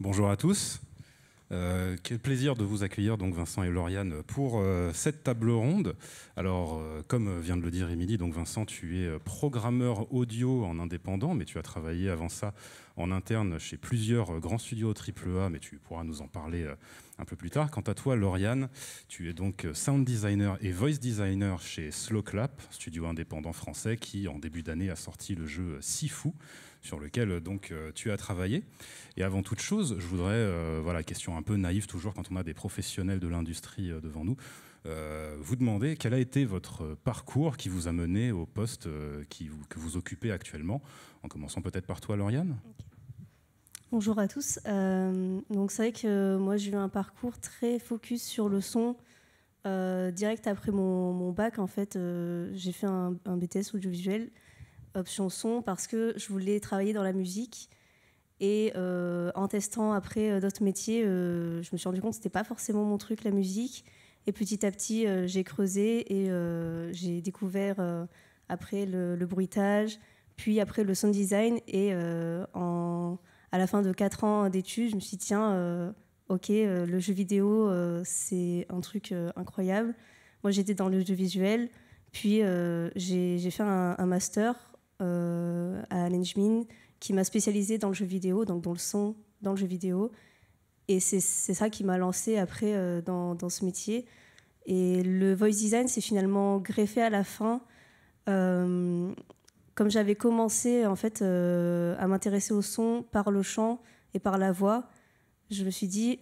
Bonjour à tous. Euh, quel plaisir de vous accueillir, donc Vincent et Lauriane, pour euh, cette table ronde. Alors, euh, comme vient de le dire Émilie, donc Vincent, tu es programmeur audio en indépendant, mais tu as travaillé avant ça en interne chez plusieurs grands studios AAA, mais tu pourras nous en parler un peu plus tard. Quant à toi, Lauriane, tu es donc sound designer et voice designer chez Slow Clap, studio indépendant français qui, en début d'année, a sorti le jeu si fou sur lequel euh, donc euh, tu as travaillé. Et avant toute chose, je voudrais, euh, voilà, question un peu naïve toujours quand on a des professionnels de l'industrie devant nous, vous demander quel a été votre parcours qui vous a mené au poste que vous occupez actuellement, en commençant peut-être par toi, Lauriane. Bonjour à tous. donc c'est vrai que moi j'ai eu un parcours très focus sur le son. direct après mon, bac, en fait, j'ai fait un, BTS audiovisuel option son parce que je voulais travailler dans la musique. Et euh, en testant après euh, d'autres métiers, euh, je me suis rendu compte que c'était pas forcément mon truc la musique. Et petit à petit, j'ai creusé et j'ai découvert après le, bruitage, puis après le sound design. Et à la fin de 4 ans d'études, je me suis dit, tiens, ok, le jeu vidéo, c'est un truc incroyable. Moi, j'étais dans le jeu visuel, puis j'ai fait un, un master euh, à Alenjmin, qui m'a spécialisée dans le jeu vidéo, donc dans le son, dans le jeu vidéo. Et c'est ça qui m'a lancée après euh, dans, dans, ce métier. Et le voice design s'est finalement greffé à la fin. Euh, comme j'avais commencé en fait euh, à m'intéresser au son par le chant et par la voix, je me suis dit,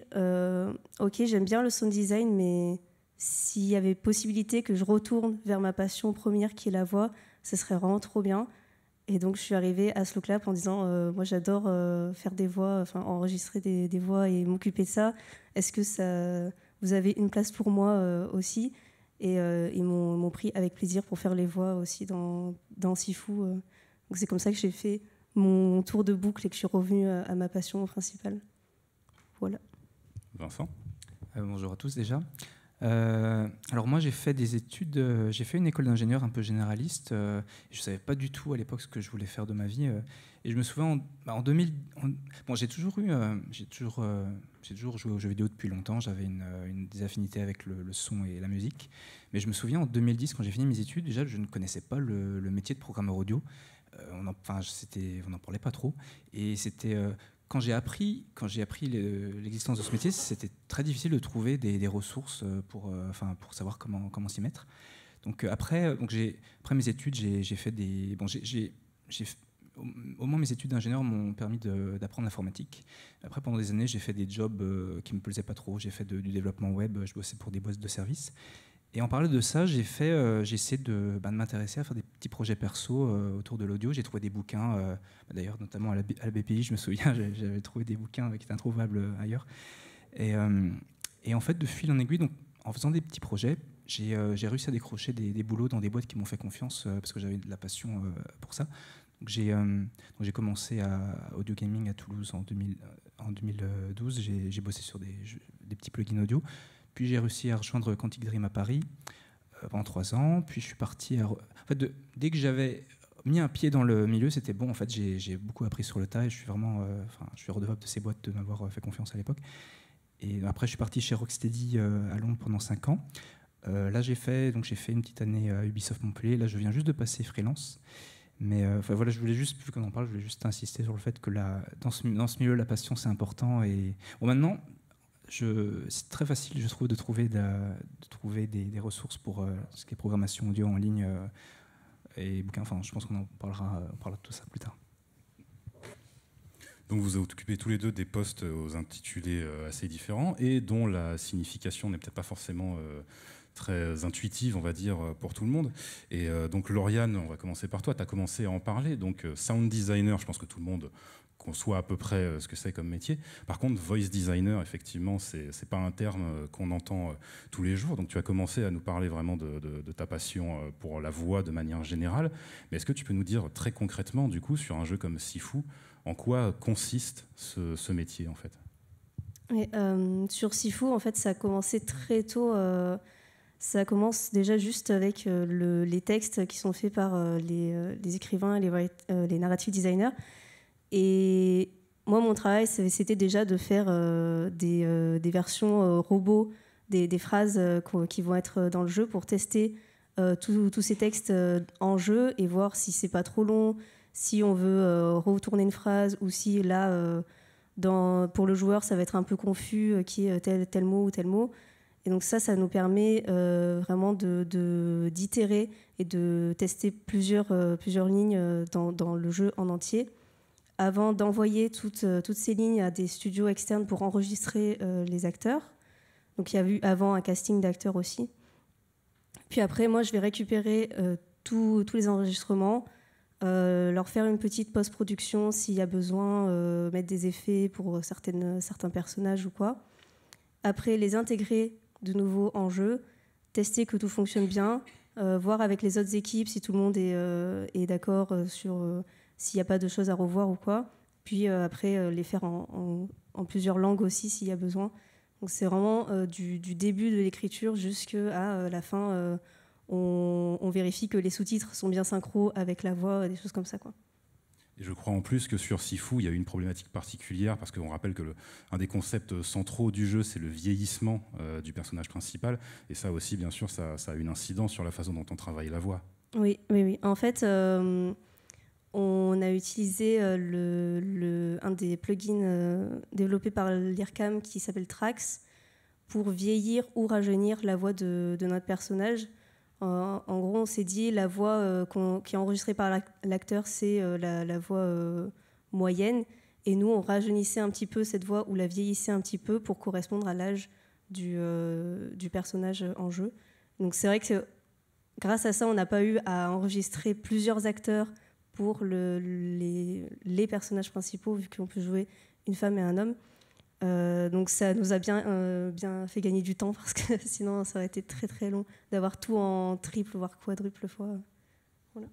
ok, j'aime bien le sound design, mais s'il y avait possibilité que je retourne vers ma passion première qui est la voix, ce serait vraiment trop bien. Et donc, je suis arrivée à ce look en disant euh, Moi, j'adore euh, faire des voix, enfin, enregistrer des, voix et m'occuper de ça. Est-ce que ça, vous avez une place pour moi euh, aussi Et ils m'ont pris avec plaisir pour faire les voix aussi dans, dans Sifu. Donc, c'est comme ça que j'ai fait mon tour de boucle et que je suis revenue à, à ma passion principale. Voilà. Vincent Bonjour à tous déjà. Euh, alors moi j'ai fait des études, euh, j'ai fait une école d'ingénieur un peu généraliste. Euh, je savais pas du tout à l'époque ce que je voulais faire de ma vie. et je me souviens en, 2000, bah, bon j'ai toujours eu, j'ai toujours, j'ai toujours joué aux jeux vidéo depuis longtemps. J'avais une, une, des affinités avec le, son et la musique. Mais je me souviens en 2010 quand j'ai fini mes études, déjà je ne connaissais pas le, métier de programmeur audio. on enfin c'était, on n'en parlait pas trop. Et c'était quand j'ai appris, quand j'ai appris l'existence de ce métier, c'était très difficile de trouver des, ressources euh, pour, euh, enfin, pour savoir comment, comment s'y mettre. Donc euh, après, donc j'ai, après mes études, j'ai, fait des, bon, j'ai, au moins mes études d'ingénieur m'ont permis d'apprendre l'informatique. Après, pendant des années, j'ai fait des jobs qui me plaisaient pas trop. J'ai fait du développement web, je bossais pour des boîtes de services. Et en parlant de ça, j'ai fait, euh, essayé bah, de, m'intéresser à faire des petits projets perso euh, autour de l'audio. J'ai trouvé des bouquins, euh, bah, d'ailleurs notamment à la, BPI, je me souviens, j'avais trouvé des bouquins qui étaient introuvables ailleurs. Et, et, en fait, de fil en aiguille, donc, en faisant des petits projets, j'ai réussi à décrocher des, boulots dans des boîtes qui m'ont fait confiance parce que j'avais de la passion pour ça. J'ai commencé à Audio Gaming à Toulouse en, 2000, en 2012. J'ai bossé sur des petits plugins audio. Puis j'ai réussi à rejoindre Quantic Dream à Paris euh, pendant trois ans. Puis je suis parti. En fait, de, dès que j'avais mis un pied dans le milieu, c'était bon. En fait, j'ai beaucoup appris sur le tas et je suis vraiment, euh, enfin, je suis redevable de ces boîtes de m'avoir euh, fait confiance à l'époque. Et après, je suis parti chez Rocksteady à Londres pendant cinq ans. là, j'ai fait, donc j'ai fait une petite année à Ubisoft Montpellier. Là, je viens juste de passer freelance. Mais voilà, je voulais juste, vu qu'on en parle, je voulais juste insister sur le fait que la, dans ce, dans ce milieu, la passion, c'est important. Et bon, maintenant, c'est très facile, je trouve, de trouver, de, trouver des, ressources pour euh, ce qui est programmation audio en ligne euh, et bouquins. Enfin, je pense qu'on en parlera, euh, parlera de tout ça plus tard. Donc vous vous occupez tous les deux des postes aux intitulés assez différents et dont la signification n'est peut-être pas forcément très intuitive, on va dire, pour tout le monde. Et donc Lauriane, on va commencer par toi, tu as commencé à en parler. Donc sound designer, je pense que tout le monde qu'on soit à peu près euh, ce que c'est comme métier. Par contre, voice designer, effectivement, c'est n'est pas un terme euh, qu'on entend euh, tous les jours. Donc, tu as commencé à nous parler vraiment de, ta passion pour la voix de manière générale. Mais est-ce que tu peux nous dire très concrètement, du coup, sur un jeu comme Sifu, en quoi consiste ce, métier, en fait Sur Sifu, en fait, ça a commencé très tôt. ça commence déjà juste avec les textes qui sont faits par les, écrivains les, les narrative designers. Et moi, mon travail, c'était déjà de faire euh, euh, des, versions euh, robots des, phrases qui vont être dans le jeu pour tester tous ces textes en jeu et voir si c'est pas trop long, si on veut retourner une phrase ou si là, pour le joueur, ça va être un peu confus qui est tel, mot ou tel mot. Et donc ça, ça nous permet vraiment d'itérer de, et de tester plusieurs, lignes dans, le jeu en entier avant d'envoyer toutes, euh, toutes, ces lignes à des studios externes pour enregistrer euh, les acteurs. Donc il y a eu avant un casting d'acteurs aussi. Puis après, moi, je vais récupérer euh, tous les enregistrements, leur faire une petite post-production s'il y a besoin, mettre des effets pour certaines, certains personnages ou quoi. Après, les intégrer de nouveau en jeu, tester que tout fonctionne bien, voir avec les autres équipes si tout le monde est, est d'accord sur s'il n'y a pas de choses à revoir ou quoi. Puis euh, après, euh, les faire en, plusieurs langues aussi s'il y a besoin. Donc c'est vraiment euh, du, début de l'écriture jusqu'à la fin. On, vérifie que les sous-titres sont bien synchro avec la voix, des choses comme ça. Quoi. Et je crois en plus que sur Sifu, il y a eu une problématique particulière, parce qu'on rappelle que le, un des concepts centraux du jeu, c'est le vieillissement du personnage principal. Et ça aussi, bien sûr, ça, a une incidence sur la façon dont on travaille la voix. Oui, oui, oui. En fait, on a utilisé euh, un des plugins euh, développés par l'IRCAM qui s'appelle Trax pour vieillir ou rajeunir la voix de, notre personnage. En, gros, on s'est dit la voix euh, qui est enregistrée par l'acteur, c'est la, voix moyenne. Et nous, on rajeunissait un petit peu cette voix ou la vieillissait un petit peu pour correspondre à l'âge du, du, personnage en jeu. Donc c'est vrai que grâce à ça, on n'a pas eu à enregistrer plusieurs acteurs pour le, les, personnages principaux, vu qu'on peut jouer une femme et un homme. Euh, donc ça nous a bien, euh, bien fait gagner du temps, parce que sinon ça aurait été très très long d'avoir tout en triple, voire quadruple fois. Voilà.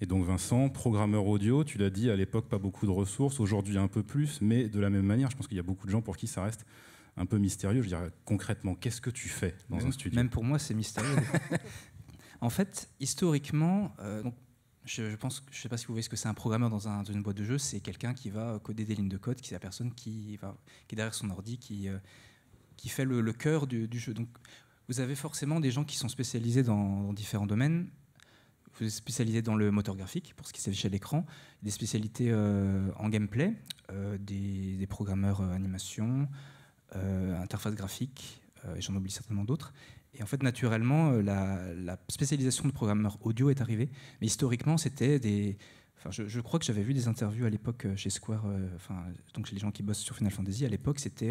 Et donc Vincent, programmeur audio, tu l'as dit à l'époque pas beaucoup de ressources, aujourd'hui un peu plus, mais de la même manière, je pense qu'il y a beaucoup de gens pour qui ça reste un peu mystérieux. Je dirais concrètement, qu'est-ce que tu fais dans un studio Même pour moi, c'est mystérieux. en fait, historiquement, euh, je, je ne sais pas si vous voyez ce que c'est un programmeur dans, une boîte de jeu, c'est quelqu'un qui va euh, coder des lignes de code, qui est la personne qui, est derrière son ordi, qui, euh, fait le, cœur du, jeu. Donc, vous avez forcément des gens qui sont spécialisés dans, différents domaines. Vous êtes spécialisé dans le moteur graphique, pour ce qui s'affiche à l'écran, des spécialités euh, en gameplay, des, programmeurs animation, interface graphique, euh, et j'en oublie certainement d'autres. Et en fait, naturellement, euh, la, spécialisation de programmeur audio est arrivée. Mais historiquement, c'était des. Enfin, je, crois que j'avais vu des interviews à l'époque euh, chez Square, enfin, donc chez les gens qui bossent sur Final Fantasy. À l'époque, c'était.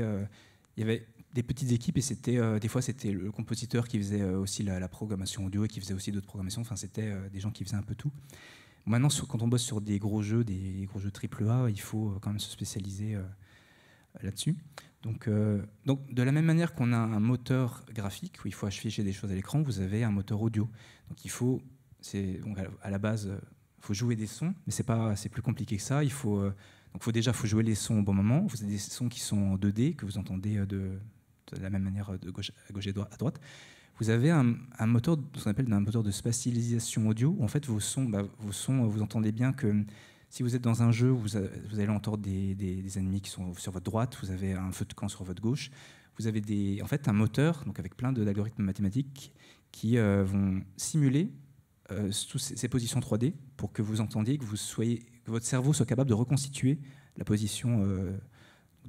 il y avait des petites équipes et c'était des fois c'était le compositeur qui faisait aussi la, programmation audio et qui faisait aussi d'autres programmations. Enfin, c'était des gens qui faisaient un peu tout. Maintenant, quand on bosse sur des gros jeux, des gros jeux AAA, il faut quand même se spécialiser là-dessus. Donc, euh, donc, de la même manière qu'on a un moteur graphique où il faut afficher des choses à l'écran, vous avez un moteur audio. Donc, il faut, c'est à la base, il euh, faut jouer des sons, mais c'est pas, c'est plus compliqué que ça. Il faut, euh, donc, faut déjà, faut jouer les sons au bon moment. Vous avez des sons qui sont en 2D que vous entendez de, la même manière de gauche à gauche et à droite. Vous avez un, moteur, ce qu'on appelle un moteur de spatialisation audio. Où en fait, vos sons, bah, vos sons, vous entendez bien que si vous êtes dans un jeu, vous, euh, allez entendre des, ennemis qui sont sur votre droite, vous avez un feu de camp sur votre gauche. Vous avez en fait un moteur, donc avec plein d'algorithmes mathématiques, qui euh, vont simuler euh, ces positions 3D pour que vous entendiez, que, vous soyez, votre cerveau soit capable de reconstituer la position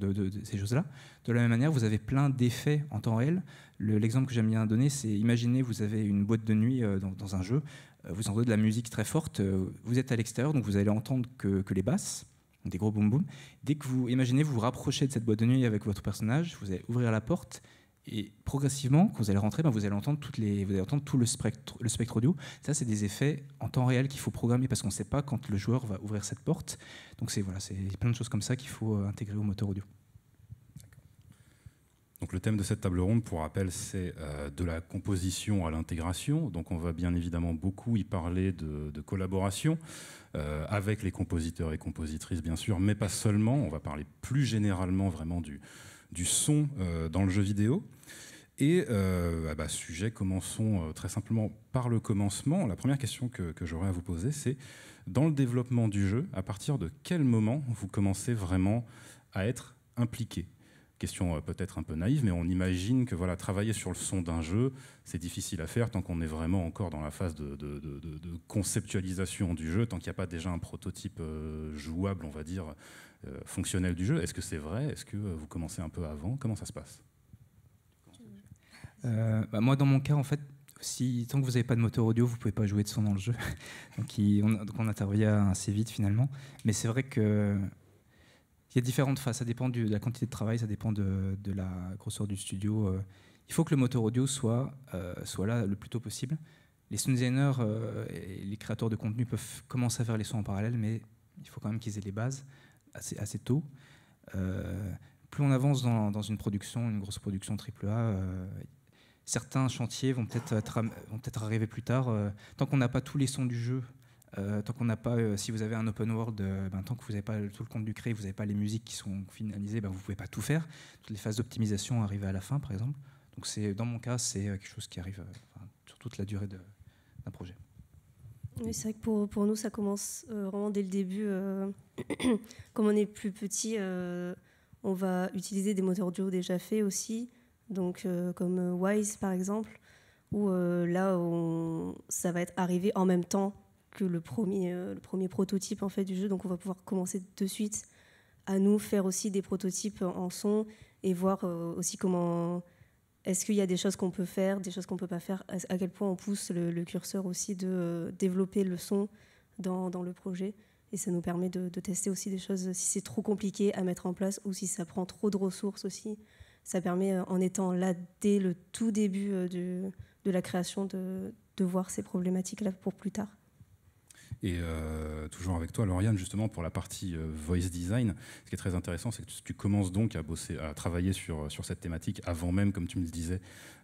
de, ces choses-là. De la même manière, vous avez plein d'effets en temps réel. L'exemple que j'aime bien donner, c'est imaginez vous avez une boîte de nuit dans, un jeu euh, vous entendez de la musique très forte, euh, vous êtes à l'extérieur, donc vous allez entendre que, les basses, des gros boum boum. Dès que vous imaginez vous vous rapprochez de cette boîte de nuit avec votre personnage, vous allez ouvrir la porte et progressivement, quand vous allez rentrer, ben, vous allez entendre tout le spectre, le spectre audio. Ça, c'est des effets en temps réel qu'il faut programmer parce qu'on ne sait pas quand le joueur va ouvrir cette porte. Donc c'est voilà, c'est plein de choses comme ça qu'il faut euh, intégrer au moteur audio. Donc le thème de cette table ronde, pour rappel, c'est euh, de la composition à l'intégration. Donc on va bien évidemment beaucoup y parler de, collaboration euh, avec les compositeurs et compositrices, bien sûr, mais pas seulement. On va parler plus généralement vraiment du, son euh, dans le jeu vidéo. Et ah bah, sujet, commençons très simplement par le commencement. La première question que, que j'aurais à vous poser, c'est dans le développement du jeu, à partir de quel moment vous commencez vraiment à être impliqué Question euh, peut-être un peu naïve, mais on imagine que voilà, travailler sur le son d'un jeu, c'est difficile à faire tant qu'on est vraiment encore dans la phase de, conceptualisation du jeu, tant qu'il n'y a pas déjà un prototype euh, jouable, on va dire, euh, fonctionnel du jeu. Est-ce que c'est vrai Est-ce que vous commencez un peu avant Comment ça se passe bah, Moi, dans mon cas, en fait, si, tant que vous n'avez pas de moteur audio, vous ne pouvez pas jouer de son dans le jeu. donc, on, intervient assez vite finalement. Mais c'est vrai que il y a différentes phases. Ça dépend de la quantité de travail, ça dépend de, la grosseur du studio. Euh. il faut que le moteur audio soit, euh, soit là le plus tôt possible. Les sound designers euh, et les créateurs de contenu peuvent commencer à faire les sons en parallèle, mais il faut quand même qu'ils aient les bases assez, assez tôt. plus on avance dans, une production, une grosse production AAA, certains chantiers vont peut-être peut, être, vont peut être arriver plus tard. tant qu'on n'a pas tous les sons du jeu euh, tant qu'on n'a pas, euh, si vous avez un open world, euh, ben, tant que vous n'avez pas tout le contenu créé, vous n'avez pas les musiques qui sont finalisées, ben, vous ne pouvez pas tout faire. Toutes les phases d'optimisation arrivent à la fin, par exemple. Donc c'est, dans mon cas, c'est quelque chose qui arrive sur toute la durée d'un projet. c'est vrai que pour, nous, ça commence vraiment dès le début. Comme on est plus petit, on va utiliser des moteurs audio déjà faits aussi, donc comme Wise par exemple, où là, ça va être arrivé en même temps que le premier, euh, le premier prototype en fait du jeu. Donc on va pouvoir commencer de suite à nous faire aussi des prototypes en son et voir euh, aussi comment est-ce qu'il y a des choses qu'on peut faire, des choses qu'on peut pas faire, à quel point on pousse le, curseur aussi de euh, développer le son dans, le projet. Et ça nous permet de, tester aussi des choses si c'est trop compliqué à mettre en place ou si ça prend trop de ressources aussi. Ça permet, en étant là dès le tout début de la création, de, de voir ces problématiques-là pour plus tard. Et euh, toujours avec toi, Lauriane, justement, pour la partie euh, voice design, ce qui est très intéressant, c'est que tu, commences donc à, bosser, à travailler sur, sur cette thématique avant même, comme tu me le disais,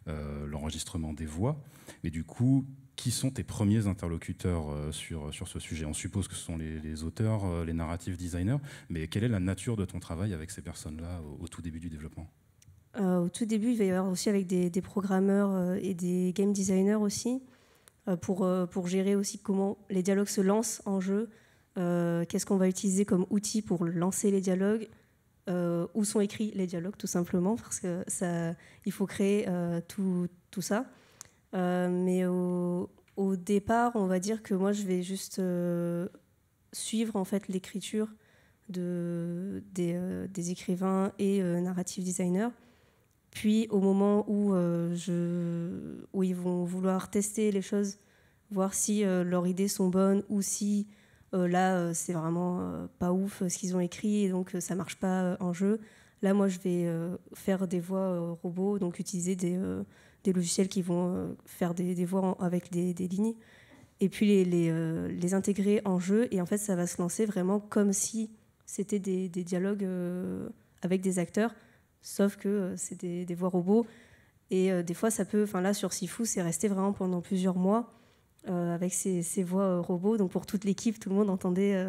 euh, l'enregistrement des voix. Mais du coup, qui sont tes premiers interlocuteurs sur, sur ce sujet On suppose que ce sont les, auteurs, les narrative designers, mais quelle est la nature de ton travail avec ces personnes-là au, tout début du développement au tout début, il va y avoir aussi avec des programmeurs et des game designers aussi. Euh, pour, euh, pour gérer aussi comment les dialogues se lancent en jeu, euh, qu'est-ce qu'on va utiliser comme outil pour lancer les dialogues, où sont écrits les dialogues tout simplement, parce que il faut créer tout, tout, ça. mais au, au, départ, on va dire que moi, je vais juste suivre en fait l'écriture de, des, des, écrivains et narrative designers. Puis au moment où, euh, où ils vont vouloir tester les choses, voir si euh, leurs idées sont bonnes ou si euh, là c'est vraiment pas ouf ce qu'ils ont écrit et donc ça marche pas en jeu, là moi je vais faire des voix robots, donc utiliser des, logiciels qui vont faire des, voix avec des, lignes et puis les, les, intégrer en jeu et en fait ça va se lancer vraiment comme si c'était des, dialogues avec des acteurs Sauf que euh, c'est des, voix robots. Et euh, des fois, ça peut. Enfin, là, sur Sifu, c'est resté vraiment pendant plusieurs mois euh, avec ces, ces, voix robots. Donc, pour toute l'équipe, tout le monde entendait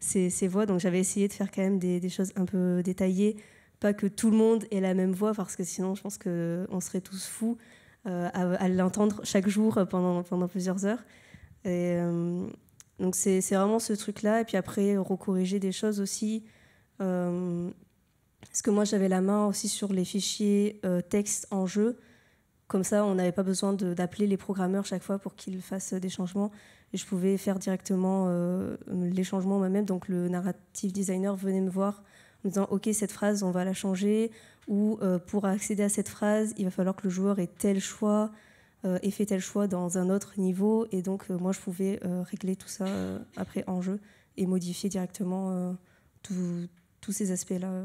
ces, ces, voix. Donc, j'avais essayé de faire quand même des, des choses un peu détaillées pas que tout le monde ait la même voix, parce que sinon, je pense qu'on serait tous fous à, l'entendre chaque jour pendant, pendant plusieurs heures. Et, donc, c'est vraiment ce truc-là. Et puis après, recorriger des choses aussi. Parce que moi, j'avais la main aussi sur les fichiers euh, texte en jeu. Comme ça, on n'avait pas besoin d'appeler les programmeurs chaque fois pour qu'ils fassent euh, des changements. Et je pouvais faire directement euh, les changements moi-même. Donc le narrative designer venait me voir en me disant OK, cette phrase, on va la changer. Ou pour accéder à cette phrase, il va falloir que le joueur ait tel choix et fait tel choix dans un autre niveau. Et donc, moi, je pouvais régler tout ça après en jeu et modifier directement tous ces aspects-là.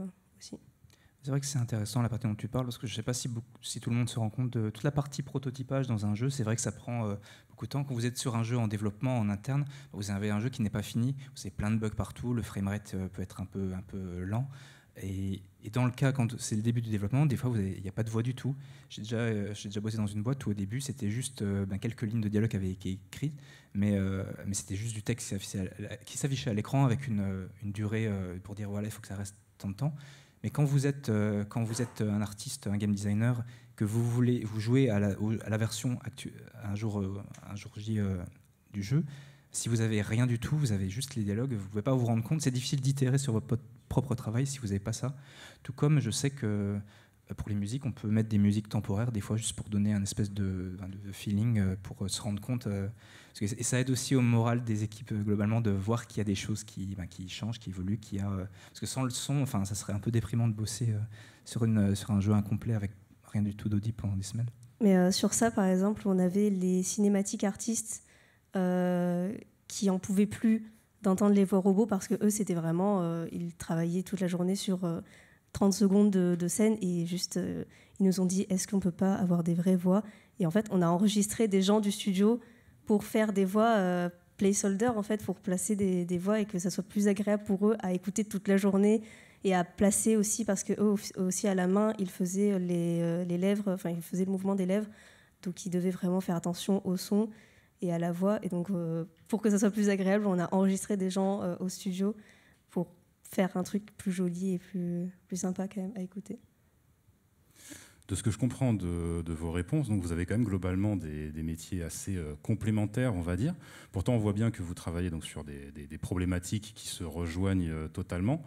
C'est vrai que c'est intéressant la partie dont tu parles, parce que je ne sais pas si, si, tout le monde se rend compte de toute la partie prototypage dans un jeu. C'est vrai que ça prend euh, beaucoup de temps. Quand vous êtes sur un jeu en développement, en interne, vous avez un jeu qui n'est pas fini, vous avez plein de bugs partout, le framerate euh, peut être un peu, un peu lent. Et, dans le cas, quand c'est le début du développement, des fois, il n'y a pas de voix du tout. Euh, j'ai déjà, bossé dans une boîte où au début, c'était juste ben, quelques lignes de dialogue qui avaient été écrites, mais, mais c'était juste du texte qui s'affichait à l'écran avec une, une durée pour dire voilà, il faut que ça reste tant de temps. Mais quand vous êtes, euh, quand vous êtes euh, un artiste, un game designer, que vous voulez vous jouez à la, la version un jour, euh, un jour J du jeu, si vous avez rien du tout, vous avez juste les dialogues, vous ne pouvez pas vous rendre compte. C'est difficile d'itérer sur votre propre travail si vous n'avez pas ça. Tout comme je sais que pour les musiques, on peut mettre des musiques temporaires, des fois juste pour donner un espèce de, feeling, euh, pour euh, se rendre compte. Euh, et ça aide aussi au moral des équipes globalement de voir qu'il y a des choses qui, ben, qui changent, qui évoluent, qui a, parce que sans le son, enfin, ça serait un peu déprimant de bosser sur, une, sur un jeu incomplet avec rien du tout d'audit pendant des semaines. Mais sur ça, par exemple, on avait les cinématiques artistes qui en pouvaient plus d'entendre les voix robots parce que eux, c'était vraiment, ils travaillaient toute la journée sur 30 secondes de, scène et juste, euh, ils nous ont dit est-ce qu'on peut pas avoir des vraies voix Et en fait, on a enregistré des gens du studio pour faire des voix euh, placeholder, en fait, pour placer des, voix et que ça soit plus agréable pour eux à écouter toute la journée et à placer aussi, parce que aussi à la main, ils faisaient euh, les, lèvres, enfin, ils faisaient le mouvement des lèvres, donc ils devaient vraiment faire attention au son et à la voix. Et donc, pour que ça soit plus agréable, on a enregistré des gens au studio pour faire un truc plus joli et plus, plus sympa à écouter. De ce que je comprends de, vos réponses, donc vous avez quand même globalement des, métiers assez euh, complémentaires, on va dire. Pourtant, on voit bien que vous travaillez donc sur des, problématiques qui se rejoignent euh, totalement.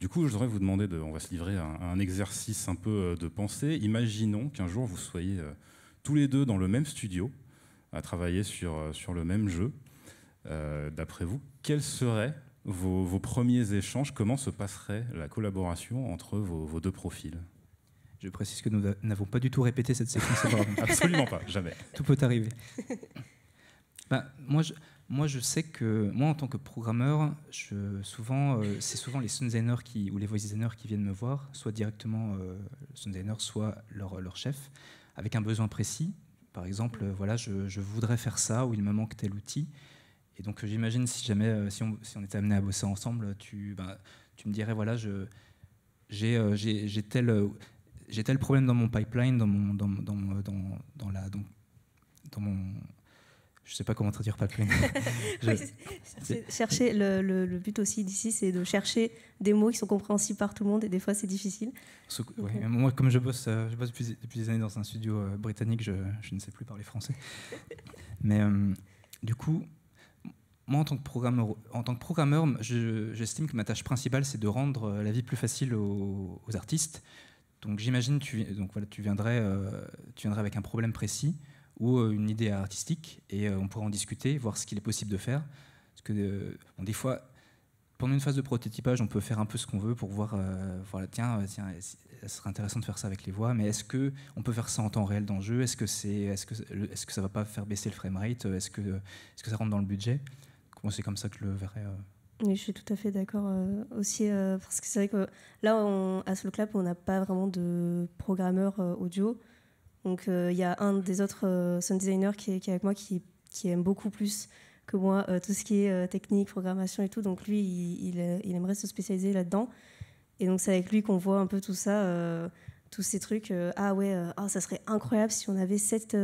Du coup, je voudrais vous demander, de, on va se livrer à un, exercice un peu euh, de pensée. Imaginons qu'un jour vous soyez tous les deux dans le même studio, à travailler sur, sur le même jeu. D'après vous, quelle serait vos, premiers échanges, comment se passerait la collaboration entre vos, deux profils Je précise que nous n'avons pas du tout répété cette séquence. Absolument pas, jamais. Tout peut arriver. Ben, moi, je, moi, je sais que moi, en tant que programmeur, je, souvent, euh, c'est souvent les sound designers qui, ou les voice designers qui viennent me voir, soit directement euh, soit leur, leur chef, avec un besoin précis. Par exemple, euh, voilà, je voudrais faire ça, ou il me manque tel outil. Et donc euh, j'imagine si jamais, euh, si on, si, on, était amené à bosser ensemble, euh, tu, bah, tu me dirais, voilà, j'ai tel, problème dans mon pipeline, dans mon... Dans, dans, la, dans, mon je sais pas comment traduire pipeline. chercher le, but aussi d'ici, c'est de chercher des mots qui sont compréhensibles par tout le monde et des fois c'est difficile. Moi, comme je bosse, je depuis, des années dans un studio britannique, je, ne sais plus parler français. Mais du coup, moi, en tant que programmeur, en tant que programmeur j'estime que ma tâche principale, c'est de rendre euh, la vie plus facile aux, artistes. Donc, j'imagine, tu, donc voilà, tu viendrais, euh, tu viendrais avec un problème précis ou euh, une idée artistique, et on pourrait en discuter, voir ce qu'il est possible de faire. Parce que des fois, pendant une phase de prototypage, on peut faire un peu ce qu'on veut pour voir, voilà, tiens, ça serait intéressant de faire ça avec les voix, mais est-ce que on peut faire ça en temps réel dans le jeu Est-ce que c'est, est-ce que, ça va pas faire baisser le framerate Est-ce que, est-ce que ça rentre dans le budget c'est comme ça que je le verrais. Euh. je suis tout à fait d'accord euh, aussi, euh, parce que c'est vrai que là, on, à Slow Clap, on n'a pas vraiment de programmeur audio. Donc, il y a un des autres sound designers qui, est, avec moi qui, aime beaucoup plus que moi tout ce qui est technique, programmation et tout. Donc, lui, il, aimerait se spécialiser là-dedans. Et donc, c'est avec lui qu'on voit un peu tout ça, tous ces trucs. ah ouais, ah, ça serait incroyable si on avait cette,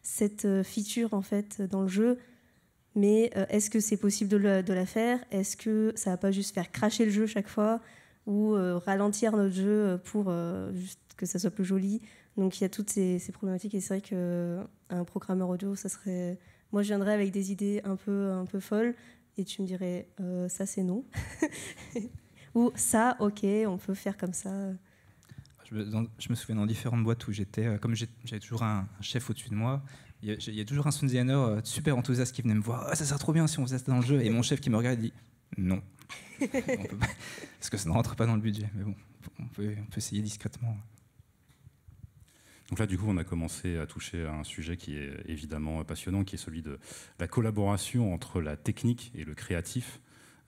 cette feature, en fait, dans le jeu mais euh, est-ce que c'est possible de, la faire Est-ce que ça va pas juste faire cracher le jeu chaque fois ou euh, ralentir notre jeu euh, pour juste que ça soit plus joli Donc il y a toutes ces, problématiques et c'est vrai qu'un programmeur audio, ça serait... Moi, je viendrais avec des idées un peu, un peu folles et tu me dirais ça c'est non ou ça ok on peut faire comme ça. Je me, souviens dans différentes boîtes où j'étais, comme j'avais toujours un chef au-dessus de moi, il y, a toujours un sound euh, super enthousiaste qui venait me voir. Ah, ça sert trop bien si on faisait ça dans le jeu. Et mon chef qui me regarde dit non. parce que ça ne rentre pas dans le budget. Mais bon, on peut essayer discrètement. Donc là, du coup, on a commencé à toucher à un sujet qui est évidemment passionnant, qui est celui de la collaboration entre la technique et le créatif.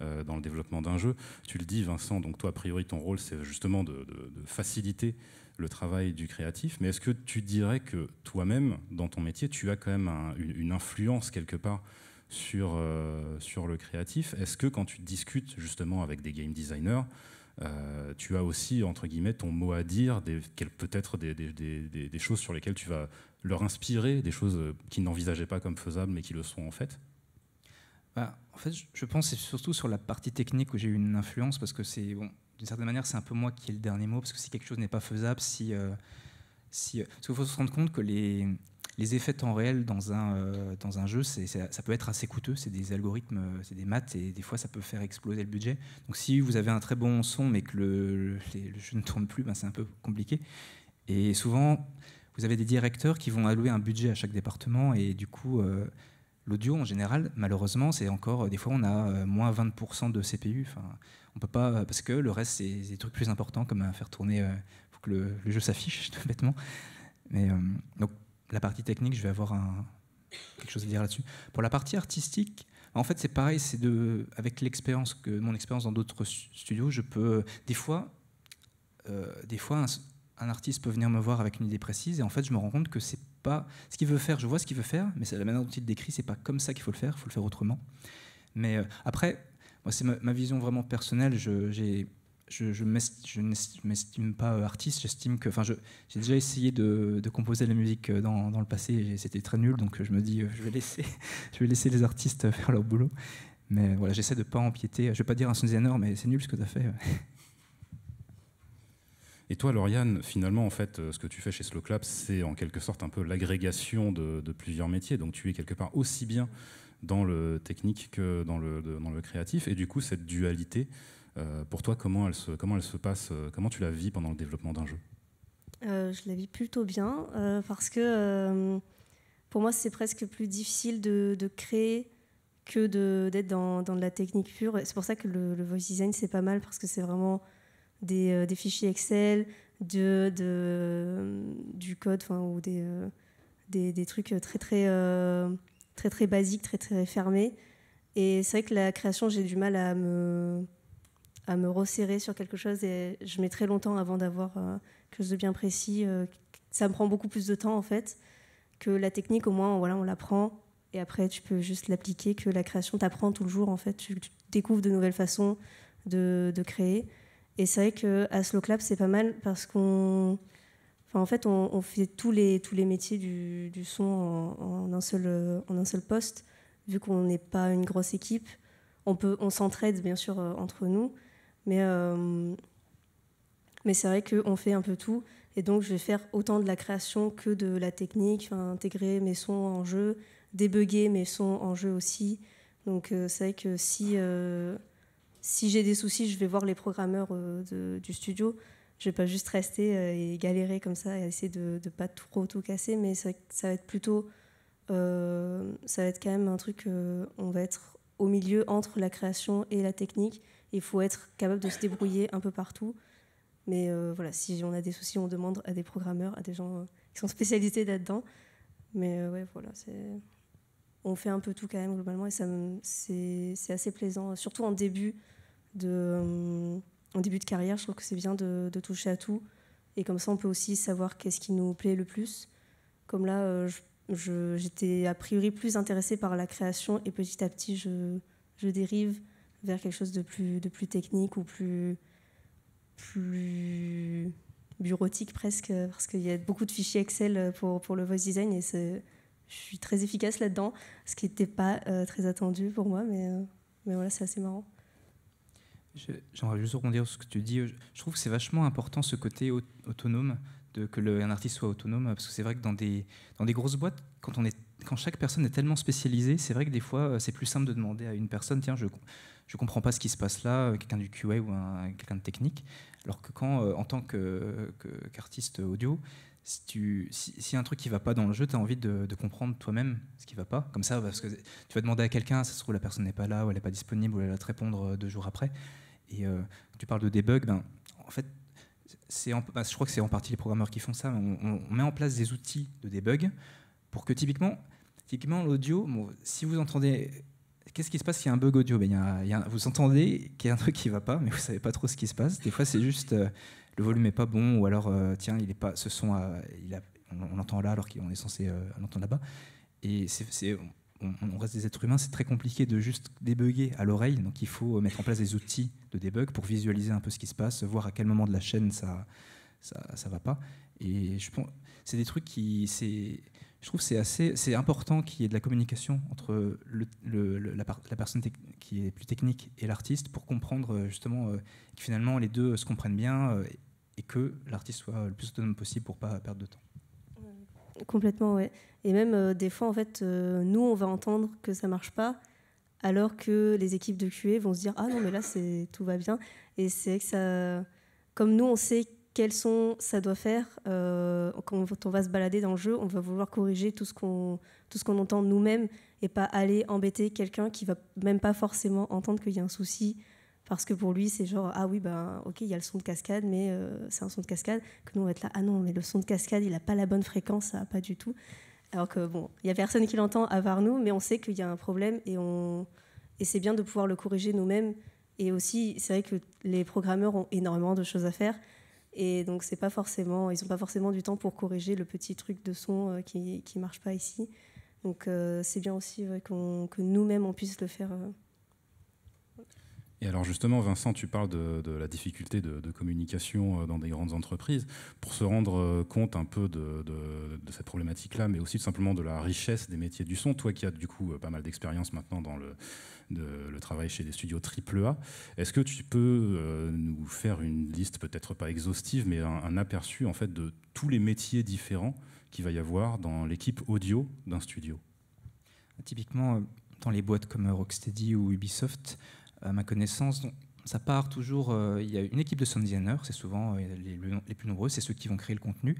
Euh, dans le développement d'un jeu. Tu le dis, Vincent, donc toi, a priori, ton rôle, c'est justement de, faciliter le travail du créatif. Mais est-ce que tu dirais que toi-même, dans ton métier, tu as quand même une, influence quelque part sur, euh, sur le créatif Est-ce que quand tu discutes justement avec des game designers, euh, tu as aussi, entre guillemets, ton mot à dire, peut-être des, des, choses sur lesquelles tu vas leur inspirer, des choses qu'ils n'envisageaient pas comme faisables, mais qui le sont en fait bah, en fait, je pense c'est surtout sur la partie technique où j'ai eu une influence parce que c'est bon, d'une certaine manière, c'est un peu moi qui ai le dernier mot parce que si quelque chose n'est pas faisable, si euh, si euh, parce qu'il faut se rendre compte que les les effets temps réel dans un, euh, dans un jeu, c'est, ça, peut être assez coûteux. C'est des algorithmes, c'est des maths, et des fois, ça peut faire exploser le budget. Donc, si vous avez un très bon son, mais que le, jeu ne tourne plus, ben, c'est un peu compliqué. Et souvent, vous avez des directeurs qui vont allouer un budget à chaque département, et du coup, L'audio, en général, malheureusement, c'est encore. Euh, des fois, on a euh, moins 20% de CPU. Enfin, on peut pas. Parce que le reste, c'est des trucs plus importants, comme faire tourner. Il euh, faut que le, jeu s'affiche, tout bêtement. Mais, donc, la partie technique, je vais avoir un, quelque chose à dire là-dessus. Pour la partie artistique, en fait, c'est pareil. C'est de. Avec l'expérience, que mon expérience dans d'autres studios, je peux. Des fois, des fois un, artiste peut venir me voir avec une idée précise, et en fait, je me rends compte que c'est ce qu'il veut faire. Je vois ce qu'il veut faire, mais c'est la manière dont il décrit, c'est pas comme ça qu'il faut le faire. Il faut le faire autrement. Mais euh, après, moi, c'est ma, vision vraiment personnelle. Je, j'ai, je, je, m'estime pas euh, artiste. J'estime que, enfin, j'ai déjà essayé de, composer de la musique euh, dans, le passé. Et c'était très nul, donc je me dis, je vais laisser, je vais laisser les artistes faire leur boulot. Mais voilà, j'essaie de pas empiéter. Je vais pas dire un son énorme mais c'est nul ce que tu as fait. Et toi, Lauriane, finalement, en fait, euh, ce que tu fais chez Slow Club, c'est en quelque sorte un peu l'agrégation de, plusieurs métiers. Donc, tu es quelque part aussi bien dans le technique que dans le, dans le créatif. Et du coup, cette dualité, euh, pour toi, comment elle se, comment elle se passe euh, Comment tu la vis pendant le développement d'un jeu Je la vis plutôt bien parce que pour moi, c'est presque plus difficile de, créer que d'être dans, de la technique pure. C'est pour ça que le voice design, c'est pas mal parce que c'est vraiment euh, des, fichiers Excel, euh, du code, ou euh, des, trucs très très, très très basiques, très très fermés. Et c'est vrai que la création, j'ai du mal à me, à me resserrer sur quelque chose et je mets très longtemps avant d'avoir quelque chose de bien précis. ça me prend beaucoup plus de temps en fait que la technique, au moins voilà, on l'apprend et après tu peux juste l'appliquer, que la création t'apprend tout le jour en fait. Tu, tu découvres de nouvelles façons de, de créer. Et c'est vrai qu'à Slow Clap, c'est pas mal parce qu'on. en fait, on, fait tous les, tous les métiers du, son en, un seul, en un seul poste. Vu qu'on n'est pas une grosse équipe, on, peut, on s'entraide bien sûr euh, entre nous. Mais, euh, mais c'est vrai qu'on fait un peu tout. Et donc, je vais faire autant de la création que de la technique, intégrer mes sons en jeu, débugger mes sons en jeu aussi. Donc, euh, c'est vrai que si si j'ai des soucis, je vais voir les programmeurs euh, du studio. Je ne vais pas juste rester euh, et galérer comme ça et essayer de ne pas trop tout casser, mais ça, va être plutôt. Euh, ça va être quand même un truc. on va être au milieu entre la création et la technique. Il faut être capable de se débrouiller un peu partout. Mais voilà, si on a des soucis, on demande à des programmeurs, à des gens qui sont spécialisés là-dedans. Mais ouais, voilà, c'est on fait un peu tout quand même globalement et ça c'est assez plaisant, surtout en début de, en début de carrière. Je trouve que c'est bien de, toucher à tout et comme ça on peut aussi savoir qu'est-ce qui nous plaît le plus. Comme là, euh, j'étais a priori plus intéressée par la création et petit à petit je, je dérive vers quelque chose de plus, de plus technique ou plus, plus bureautique presque, parce qu'il y a beaucoup de fichiers Excel pour, pour le voice design et c'est je suis très efficace là-dedans, ce qui n'était pas euh, très attendu pour moi, mais, euh, mais voilà, c'est assez marrant. J'aimerais juste rebondir sur ce que tu dis. Je trouve que c'est vachement important ce côté autonome, de, que le, un artiste soit autonome, parce que c'est vrai que dans des, dans des grosses boîtes, quand, on est, quand chaque personne est tellement spécialisée, c'est vrai que des fois, euh, c'est plus simple de demander à une personne, tiens, je je comprends pas ce qui se passe là, quelqu'un du QA ou quelqu'un de technique, alors que quand, en tant qu'artiste que, qu'artiste audio, si, tu, y a un truc qui va pas dans le jeu, tu as envie de, comprendre toi-même ce qui va pas. Comme ça, parce que tu vas demander à quelqu'un, ça se trouve la personne n'est pas là, ou elle n'est pas disponible, ou elle va te répondre euh, deux jours après. Et euh, tu parles de debug, ben, en fait, c'est ben, je crois que c'est en partie les programmeurs qui font ça. On, met en place des outils de debug pour que typiquement, typiquement l'audio, si vous entendez qu'est-ce qui se passe s'il y a un bug audio ben, Vous entendez qu'il y a un truc qui va pas, mais vous ne savez pas trop ce qui se passe. Des fois, c'est juste, euh, le volume est pas bon, ou alors euh, tiens, il est pas, ce son, il on, l'entend là alors qu'on est censé euh, l'entendre là-bas. Et c'est, on, reste des êtres humains, c'est très compliqué de juste débugger à l'oreille. Donc il faut mettre en place des outils de débug pour visualiser un peu ce qui se passe, voir à quel moment de la chaîne ça, ça, va pas. Et je pense, c'est des trucs qui, c'est, je trouve c'est assez c'est important qu'il y ait de la communication entre la, personne qui est plus technique et l'artiste pour comprendre euh, justement que finalement les deux se comprennent bien et que l'artiste soit le plus autonome possible pour pas perdre de temps. Complètement, ouais. Et même euh, des fois, en fait, euh, nous, on va entendre que ça marche pas, alors que les équipes de QA vont se dire ah non mais là c'est tout va bien. Et c'est que ça, comme nous, on sait quels sont ça doit faire euh, quand on va se balader dans le jeu, on va vouloir corriger tout ce qu'on tout ce qu'on entend nous-mêmes et pas aller embêter quelqu'un qui va même pas forcément entendre qu'il y a un souci parce que pour lui, c'est genre, ah oui, ben, ok, il y a le son de cascade, mais euh, c'est un son de cascade. Que nous, on va être là, ah non, mais le son de cascade, il n'a pas la bonne fréquence, ça pas du tout. Alors que bon, il n'y a personne qui l'entend à part nous, mais on sait qu'il y a un problème et, on... et c'est bien de pouvoir le corriger nous-mêmes. Et aussi, c'est vrai que les programmeurs ont énormément de choses à faire. Et donc, c'est pas forcément, ils n'ont pas forcément du temps pour corriger le petit truc de son euh, qui ne marche pas ici. Donc, euh, c'est bien aussi que nous-mêmes, on puisse le faire. Et alors justement, Vincent, tu parles de, la difficulté de, communication euh, dans des grandes entreprises. Pour se rendre euh, compte un peu de, cette problématique-là, mais aussi tout simplement de la richesse des métiers du son, toi qui as du coup euh, pas mal d'expérience maintenant dans le, travail chez des studios AAA, est-ce que tu peux nous faire une liste, peut-être pas exhaustive, mais un, un aperçu en fait de tous les métiers différents qu'il va y avoir dans l'équipe audio d'un studio Typiquement, dans les boîtes comme Rocksteady ou Ubisoft, à ma connaissance. ça part toujours, euh, il y a une équipe de sound designers, c'est souvent euh, les, plus nombreux, c'est ceux qui vont créer le contenu.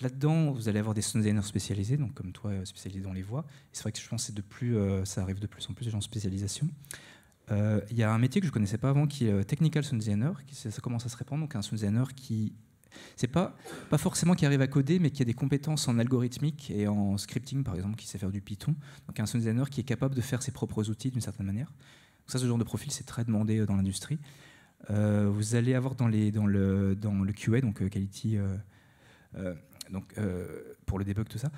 Là-dedans, vous allez avoir des sound designers spécialisés, donc comme toi, euh, spécialisés dans les voix. C'est vrai que je pense que de plus, ça arrive de plus en plus les gens en spécialisation. Il y a un métier que je ne connaissais pas avant qui est technical sound designer, qui, ça commence à se répandre, donc un sound designer qui c'est pas, pas forcément qui arrive à coder, mais qui a des compétences en algorithmique et en scripting, par exemple, qui sait faire du Python. Donc un sound designer qui est capable de faire ses propres outils d'une certaine manière ça, ce genre de profil, c'est très demandé euh, dans l'industrie. Euh, vous allez avoir dans, les, le, dans le QA, donc euh, quality, donc, pour le debug, tout ça,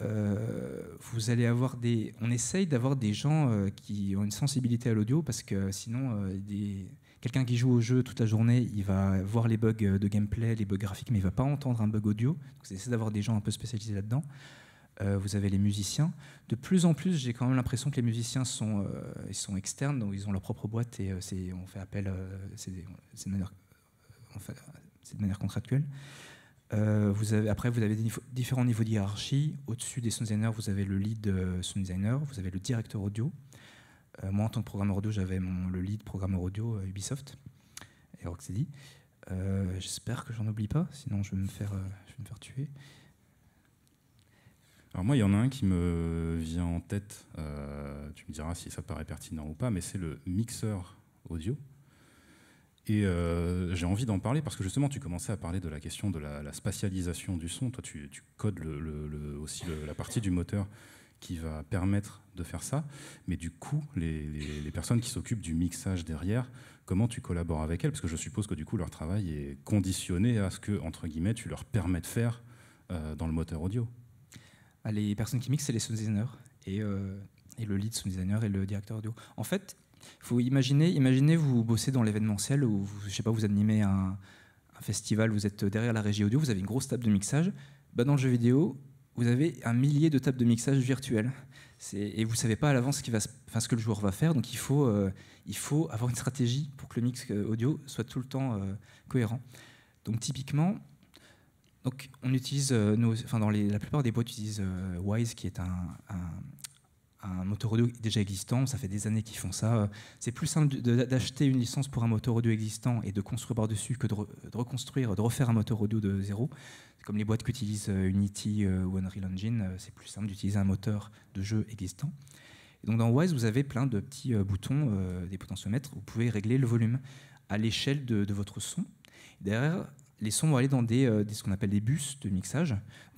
vous allez avoir des. On essaye d'avoir des gens qui ont une sensibilité à l'audio parce que sinon, des, quelqu'un qui joue au jeu toute la journée, il va voir les bugs de gameplay, les bugs graphiques, mais il va pas entendre un bug audio. Donc, on essaie d'avoir des gens un peu spécialisés là-dedans. Euh, vous avez les musiciens. De plus en plus, j'ai quand même l'impression que les musiciens sont, euh, ils sont externes, donc ils ont leur propre boîte et euh, on fait appel, c'est de manière, contractuelle. vous avez, après, vous avez différents niveaux de hiérarchie. Au-dessus des sound designers, vous avez le lead sound designer, vous avez le directeur audio. moi, en tant que programmeur audio, j'avais le lead programmeur audio Ubisoft et Rocksteady. J'espère que j'en oublie pas, sinon je vais me faire, je vais me faire tuer. Alors moi, il y en a un qui me vient en tête, euh, tu me diras si ça paraît pertinent ou pas, mais c'est le mixeur audio. Et euh, j'ai envie d'en parler parce que justement, tu commençais à parler de la question de la, spatialisation du son. Toi, tu, codes aussi la partie du moteur qui va permettre de faire ça. Mais du coup, les, personnes qui s'occupent du mixage derrière, comment tu collabores avec elles Parce que je suppose que du coup, leur travail est conditionné à ce que, entre guillemets, tu leur permets de faire euh, dans le moteur audio. Ah, les personnes qui mixent, c'est les sound designers euh, et, le lead sound designer et le directeur audio. En fait, faut imaginer, imaginez vous bossez dans l'événementiel ou vous, je sais pas, vous animez un, festival, vous êtes derrière la régie audio, vous avez une grosse table de mixage. Bah, dans le jeu vidéo, vous avez un millier de tables de mixage virtuelles. Et vous ne savez pas à l'avance ce, enfin, ce, que le joueur va faire, donc il faut, euh, il faut avoir une stratégie pour que le mix euh, audio soit tout le temps cohérent. Donc typiquement, donc, on utilise, euh, nos, enfin, dans la plupart des boîtes utilisent euh, Wise, qui est un, un, moteur audio déjà existant. Ça fait des années qu'ils font ça. C'est plus simple d'acheter une licence pour un moteur audio existant et de construire par-dessus que de, reconstruire, de refaire un moteur audio de zéro. Comme les boîtes qu'utilisent euh, Unity ou Unreal Engine, c'est plus simple d'utiliser un moteur de jeu existant. donc, dans Wise, vous avez plein de petits boutons, des potentiomètres. Vous pouvez régler le volume à l'échelle de, de votre son. Derrière, les sons vont aller dans euh, des, ce qu'on appelle des bus de mixage.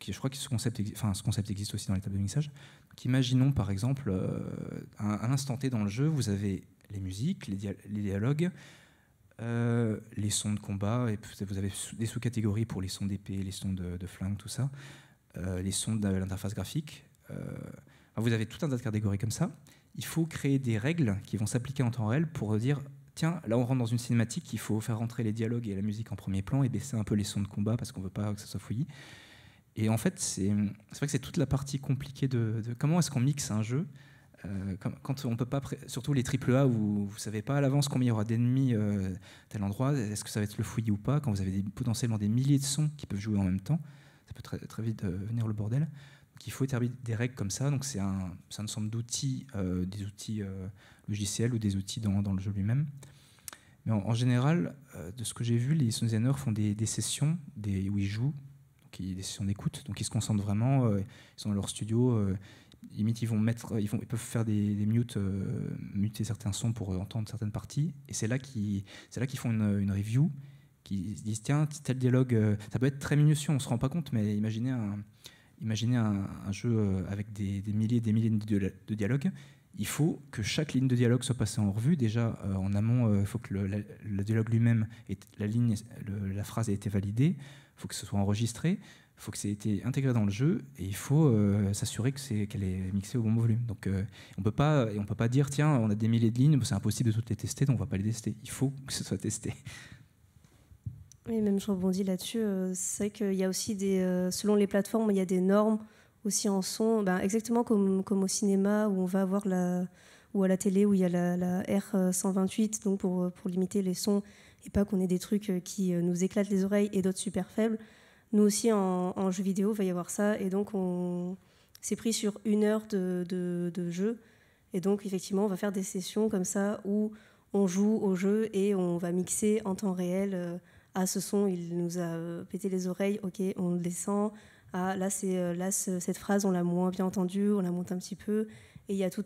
je crois que ce concept, enfin, ce concept existe aussi dans les tables de mixage. imaginons par exemple, euh, à un instant T dans le jeu, vous avez les musiques, les, les dialogues, euh, les sons de combat, et vous avez des sous-catégories pour les sons d'épée, les sons de, de, flingue, tout ça, les sons de l'interface graphique. vous avez tout un tas de catégories comme ça. Il faut créer des règles qui vont s'appliquer en temps réel pour dire tiens, là on rentre dans une cinématique, il faut faire rentrer les dialogues et la musique en premier plan et baisser un peu les sons de combat parce qu'on veut pas que ça soit fouillis. Et en fait, c'est vrai que c'est toute la partie compliquée de, comment est-ce qu'on mixe un jeu euh, quand, on peut pas, surtout les triple A où vous savez pas à l'avance combien il y aura d'ennemis à euh, tel endroit, est-ce que ça va être le fouillis ou pas, quand vous avez potentiellement des milliers de sons qui peuvent jouer en même temps, ça peut très, très vite euh, venir le bordel. Donc il faut établir des règles comme ça, donc c'est un, un ensemble d'outils, des outils logiciels ou des outils dans, le jeu lui-même. Mais en, général, euh, de ce que j'ai vu, les designers font des, sessions des, où ils jouent, donc ils, des sessions d'écoute, donc ils se concentrent vraiment, euh, ils sont dans leur studio, euh, limite ils vont mettre, ils, ils peuvent faire des, des mutes, muter certains sons pour entendre certaines parties, et c'est là qu'ils, font une, review, qu'ils disent tiens tel dialogue, ça peut être très minutieux, on ne se rend pas compte, mais imaginez un, un, jeu avec des, des milliers et des milliers de dialogues, il faut que chaque ligne de dialogue soit passée en revue. Déjà, euh, en amont, euh, il faut que le, la, dialogue lui-même, la ligne, la phrase ait été validée, il faut que ce soit enregistré, il faut que ça ait été intégré dans le jeu, et il faut euh, que s'assurer qu'elle est mixée au bon volume. Donc on peut pas, on ne peut pas dire, tiens, on a des milliers de lignes, c'est impossible de toutes les tester, donc on ne va pas les tester. Il faut que ce soit testé. Oui, même je rebondis là-dessus. c'est vrai qu'il y a aussi des, selon les plateformes, il y a des normes aussi en son, ben, exactement comme, comme, au cinéma où on va avoir la ou à la télé où il y a la, R128 donc pour, pour limiter les sons et pas qu'on ait des trucs euh, qui euh, nous éclatent les oreilles et d'autres super faibles. Nous aussi en, jeu vidéo il va y avoir ça et donc on s'est pris sur une heure de, de, jeu et donc effectivement on va faire des sessions comme ça où on joue au jeu et on va mixer en temps réel. Euh, à ce son, il nous a pété les oreilles, ok, on le descend ah là, c'est, euh, là cette phrase, on l'a moins bien entendue, on la monte un petit peu. Et il y a tout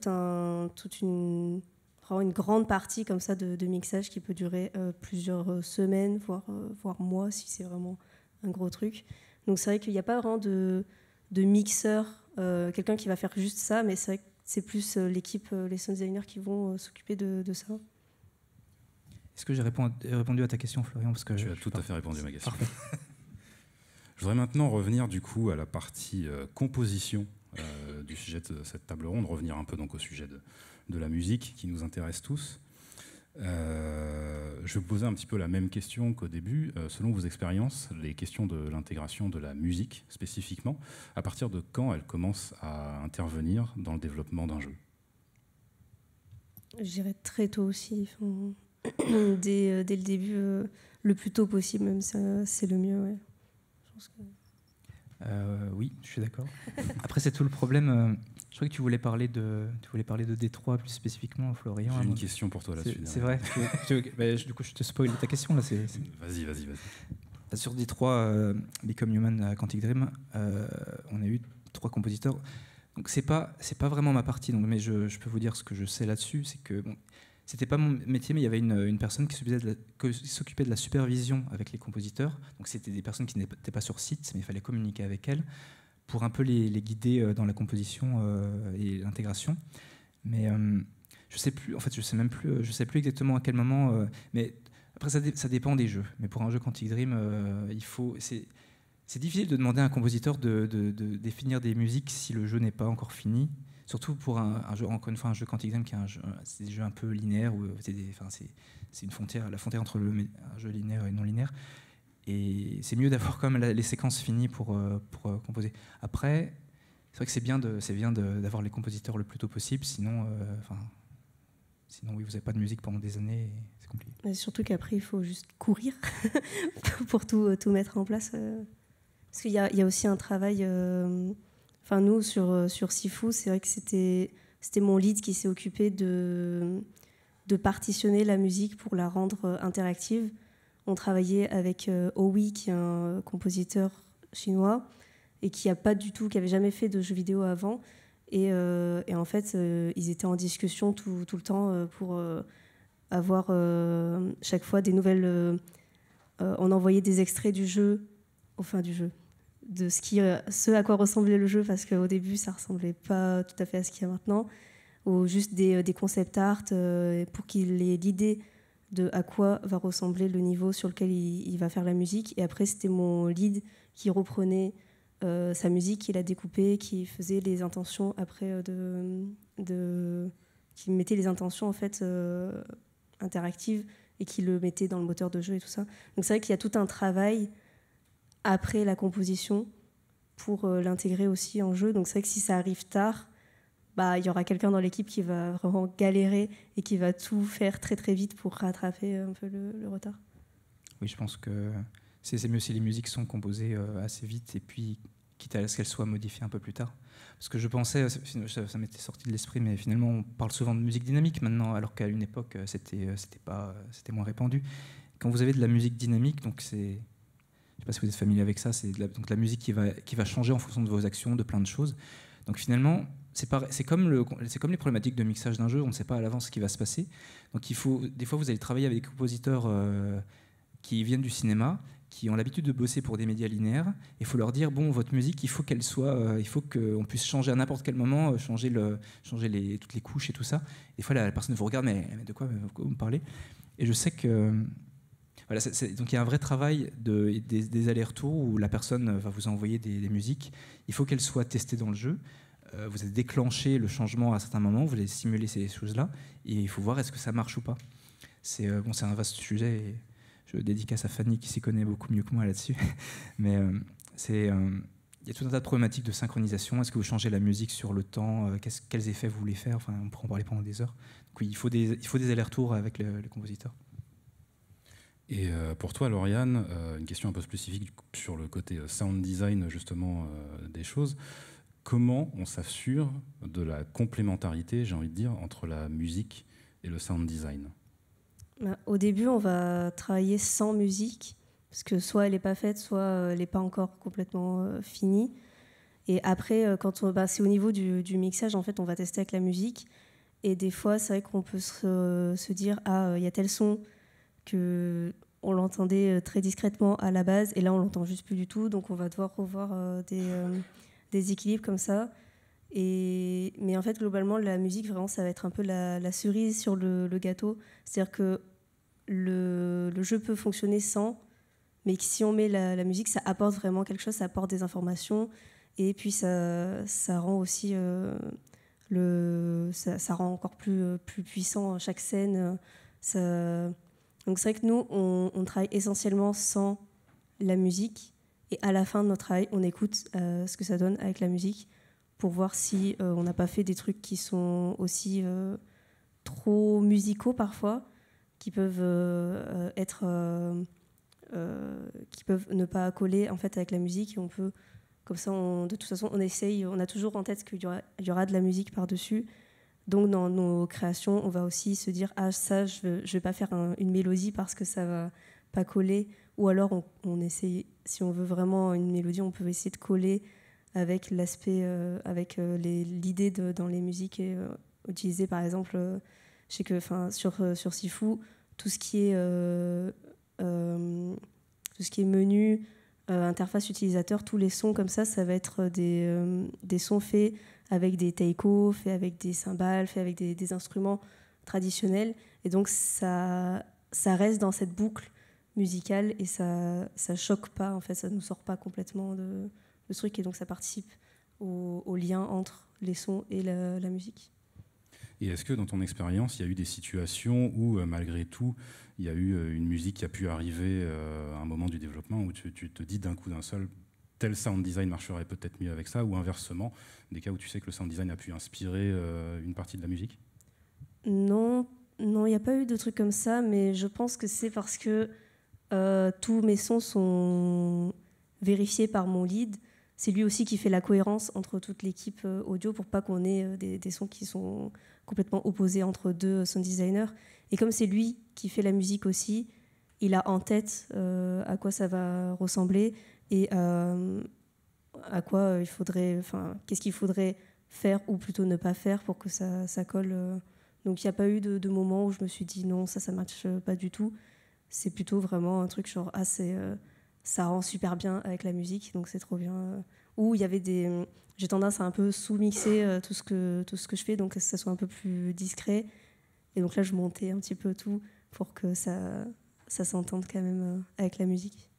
toute une, grande partie comme ça de, mixage qui peut durer euh, plusieurs euh, semaines, voire, mois, si c'est vraiment un gros truc. Donc c'est vrai qu'il n'y a pas vraiment de, mixeur, quelqu'un qui va faire juste ça, mais c'est plus l'équipe, les sound designers qui vont s'occuper de, ça. Est-ce que j'ai répondu à ta question, Florian Parce que Tu as tout à fait répondu à ma question. Je voudrais maintenant revenir du coup à la partie euh, composition euh, du sujet de cette table ronde, revenir un peu donc au sujet de, la musique qui nous intéresse tous. Euh, je vais poser un petit peu la même question qu'au début. selon vos expériences, les questions de l'intégration de la musique spécifiquement, à partir de quand elle commence à intervenir dans le développement d'un jeu J'irai très tôt aussi, dès, le début, le plus tôt possible, même ça, c'est le mieux. Euh, oui, je suis d'accord. Après, c'est tout le problème. Euh, je crois que tu voulais parler de, tu voulais parler de Détroit plus spécifiquement, Florian. J'ai une question pour toi là-dessus. C'est vrai. Bah, du coup, je te spoil ta question là. Vas-y, vas-y, vas-y. Bah, sur Détroit, euh, Become Human, euh, Quantic Dream, on a eu trois compositeurs. Donc c'est pas, c'est pas vraiment ma partie. Donc, mais je, peux vous dire ce que je sais là-dessus, c'est que c'était pas mon métier, mais il y avait une, personne qui s'occupait de, de, la supervision avec les compositeurs. Donc c'était des personnes qui n'étaient pas sur site, mais il fallait communiquer avec elles pour un peu les, guider euh, dans la composition euh, et l'intégration. Mais euh, je sais plus, en fait, je sais même plus, je sais plus exactement à quel moment. mais après, ça, dépend des jeux. Mais pour un jeu Quantic Dream, il faut, c'est, difficile de demander à un compositeur de définir des musiques si le jeu n'est pas encore fini. Surtout pour un, jeu, encore une fois, un jeu Quantic Dream qui est un jeu, euh, un peu linéaire où euh, c'est, une frontière, la frontière entre le, un jeu linéaire et non linéaire. Et c'est mieux d'avoir comme les séquences finies pour, euh, composer. Après, c'est vrai que c'est bien, de, c'est d'avoir les compositeurs le plus tôt possible, sinon, sinon oui, vous n'avez pas de musique pendant des années, c'est compliqué. surtout qu'après, il faut juste courir pour tout, tout, mettre en place. Parce qu'il y a, il y a aussi un travail. Enfin, nous, sur, euh, sur Sifu, c'est vrai que c'était, c'était mon lead qui s'est occupé de, de partitionner la musique pour la rendre euh, interactive. On travaillait avec euh, Owi, qui est un compositeur chinois et qui a pas du tout, qui avait jamais fait de jeux vidéo avant. Et, en fait, ils étaient en discussion tout, tout le temps pour avoir chaque fois des nouvelles. on envoyait des extraits du jeu, fin du jeu, de ce, qui, euh, à quoi ressemblait le jeu, parce qu'au début, ça ressemblait pas tout à fait à ce qu'il y a maintenant, ou juste des, concepts euh, concept art euh, pour qu'il ait l'idée de à quoi va ressembler le niveau sur lequel il, va faire la musique. Et après, c'était mon lead qui reprenait sa musique, qui la découpait, qui faisait les intentions après de, qui mettait les intentions en fait interactives et qui le mettait dans le moteur de jeu et tout ça. Donc c'est vrai qu'il y a tout un travail après la composition pour euh, l'intégrer aussi en jeu. Donc c'est vrai que si ça arrive tard, bah, il y aura quelqu'un dans l'équipe qui va vraiment galérer et qui va tout faire très très vite pour rattraper euh, un peu le, retard. Oui, je pense que c'est mieux si les musiques sont composées euh, assez vite et puis quitte à ce qu'elles soient modifiées un peu plus tard. Parce que je pensais, ça, ça m'était sorti de l'esprit, mais finalement on parle souvent de musique dynamique maintenant, alors qu'à une époque c'était c'était pas c'était moins répandu. Quand vous avez de la musique dynamique, donc c'est je ne sais pas si vous êtes familier avec ça, c'est la, donc la musique qui va, qui va changer en fonction de vos actions, de plein de choses. Donc finalement, c'est comme, le, comme les problématiques de mixage d'un jeu, on ne sait pas à l'avance ce qui va se passer. Donc il faut, des fois, vous allez travailler avec des compositeurs euh, qui viennent du cinéma, qui ont l'habitude de bosser pour des médias linéaires. Il faut leur dire bon, votre musique, il faut qu'elle soit, euh, il faut qu'on puisse changer à n'importe quel moment, euh, changer, le, changer les, toutes les couches et tout ça. Des fois, la, personne vous regarde, mais, mais de quoi vous me parlez Et je sais que donc il y a un vrai travail de, des, allers-retours où la personne euh, va vous envoyer des, musiques. Il faut qu'elles soient testées dans le jeu. Euh, vous avez déclenché le changement à certains moments, vous avez simulé ces choses-là, et il faut voir est-ce que ça marche ou pas. C'est euh, bon c'est un vaste sujet, et je dédicace à Fanny qui s'y connaît beaucoup mieux que moi là-dessus. Mais c'est il y a tout un tas de problématiques de synchronisation. Est-ce que vous changez la musique sur le temps Quels effets vous voulez faire Enfin, on pourrait en parler pendant des heures. il faut des, il faut des allers-retours avec les le compositeur. Et euh, pour toi, Lauriane, euh, une question un peu spécifique sur le côté euh, sound design justement des choses. Comment on s'assure de la complémentarité, j'ai envie de dire, entre la musique et le sound design bah, Au début, on va travailler sans musique, parce que soit elle n'est pas faite, soit elle n'est pas encore complètement finie. Et après, quand on, bah, c'est au niveau du, mixage, en fait, on va tester avec la musique. Et des fois, c'est vrai qu'on peut se, se dire, ah, il y a tel son que on l'entendait euh, très discrètement à la base et là on l'entend juste plus du tout donc on va devoir revoir euh, euh, des, équilibres comme ça et, mais en fait globalement la musique vraiment ça va être un peu la, cerise sur le, gâteau c'est à dire que le, jeu peut fonctionner sans mais si on met la, musique ça apporte vraiment quelque chose ça apporte des informations et puis ça, ça rend aussi le ça, rend encore plus, plus puissant chaque scène ça donc c'est vrai que nous, on, travaille essentiellement sans la musique. Et à la fin de notre travail, on écoute euh, ce que ça donne avec la musique pour voir si euh, on n'a pas fait des trucs qui sont aussi euh, trop musicaux parfois, qui peuvent être, qui peuvent ne pas coller en fait avec la musique. Et on peut, comme ça, de toute façon, on essaye. On a toujours en tête qu'il y aura de la musique par dessus donc dans nos créations, on va aussi se dire ah ça je ne vais pas faire une mélodie parce que ça va pas coller. Ou alors on, essaye, si on veut vraiment une mélodie, on peut essayer de coller avec l'aspect, euh, avec euh, l'idée dans les musiques et, euh, utilisées par exemple. je que enfin sur sur Sifu, tout ce qui est ce qui est menu, interface utilisateur, tous les sons comme ça, ça va être des sons faits avec des taiko, fait avec des cymbales, fait avec des, instruments traditionnels. Et donc ça, ça reste dans cette boucle musicale et ça, ça choque pas, en fait, ça nous sort pas complètement de, ce truc. Et donc ça participe au, lien entre les sons et la, musique. Et est-ce que dans ton expérience, il y a eu des situations où, euh, malgré tout, il y a eu euh, une musique qui a pu arriver euh, à un moment du développement où tu, tu te dis d'un coup d'un seul, tel sound design marcherait peut-être mieux avec ça, ou inversement, des cas où tu sais que le sound design a pu inspirer euh, une partie de la musique Non, non, il n'y a pas eu de truc comme ça, mais je pense que c'est parce que euh, tous mes sons sont vérifiés par mon lead. C'est lui aussi qui fait la cohérence entre toute l'équipe euh, audio pour pas qu'on ait des, des, sons qui sont complètement opposés entre deux sound designers. Et comme c'est lui qui fait la musique aussi, il a en tête euh, à quoi ça va ressembler et euh, à quoi il faudrait, enfin, qu'est-ce qu'il faudrait faire ou plutôt ne pas faire pour que ça, colle. Euh. Donc il n'y a pas eu de, moment où je me suis dit non, ça, ça ne pas du tout. C'est plutôt vraiment un truc genre, ah, ça rend super bien avec la musique, donc c'est trop bien. Ou il y avait des. J'ai tendance à un peu sous-mixer tout, ce que, tout ce que je fais, donc que ça soit un peu plus discret. Et donc là, je montais un petit peu tout pour que ça, ça s'entende quand même euh, avec la musique.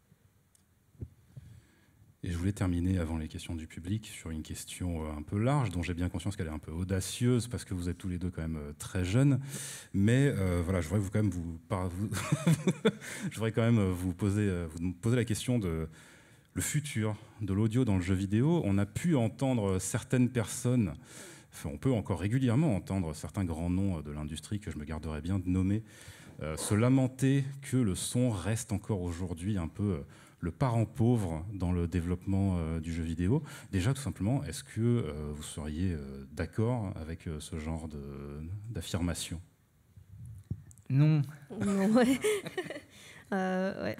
Et je voulais terminer avant les questions du public sur une question euh, un peu large, dont j'ai bien conscience qu'elle est un peu audacieuse, parce que vous êtes tous les deux quand même euh, très jeunes. Mais voilà, je voudrais vous quand même vous, voudrais quand même vous poser, poser la question de le futur de l'audio dans le jeu vidéo. On a pu entendre certaines personnes. on peut encore régulièrement entendre certains grands noms de l'industrie que je me garderais bien de nommer euh, se lamenter que le son reste encore aujourd'hui un peu euh, le parent pauvre dans le développement euh, du jeu vidéo. Déjà, tout simplement, est-ce que vous seriez d'accord avec ce genre d'affirmation Non. non ouais.